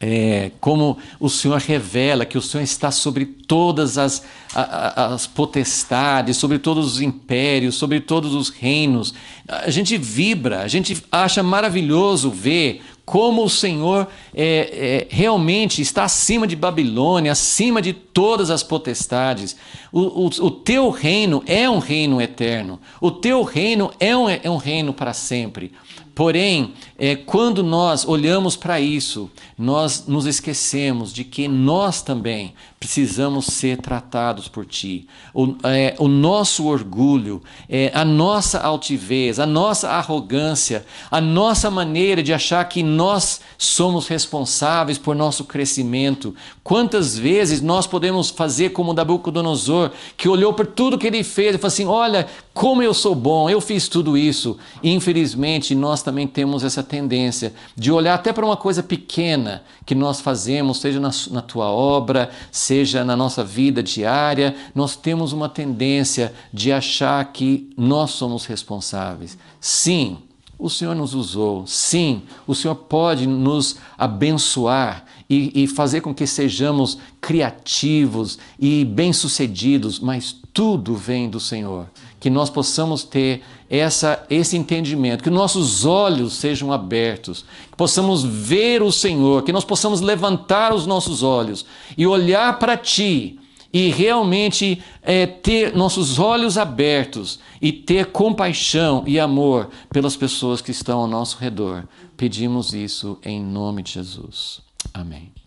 é, como o Senhor revela que o Senhor está sobre todas as, a, as potestades, sobre todos os impérios, sobre todos os reinos. A gente vibra, a gente acha maravilhoso ver como o Senhor é, é, realmente está acima de Babilônia, acima de todas as potestades. O, o, o teu reino é um reino eterno, o teu reino é um, é um reino para sempre. Porém, é, quando nós olhamos para isso, nós nos esquecemos de que nós também precisamos ser tratados por Ti. O, é, o nosso orgulho, é, a nossa altivez, a nossa arrogância, a nossa maneira de achar que nós somos responsáveis por nosso crescimento. Quantas vezes nós podemos fazer como Nabucodonosor, que olhou para tudo que ele fez e falou assim: Olha, como eu sou bom, eu fiz tudo isso. infelizmente, nós também temos essa tendência de olhar até para uma coisa pequena que nós fazemos, seja na, na tua obra, seja na nossa vida diária. Nós temos uma tendência de achar que nós somos responsáveis. Sim, o Senhor nos usou. Sim, o Senhor pode nos abençoar e, e fazer com que sejamos criativos e bem-sucedidos, mas tudo vem do Senhor que nós possamos ter essa, esse entendimento, que nossos olhos sejam abertos, que possamos ver o Senhor, que nós possamos levantar os nossos olhos e olhar para Ti e realmente é, ter nossos olhos abertos e ter compaixão e amor pelas pessoas que estão ao nosso redor. Pedimos isso em nome de Jesus. Amém.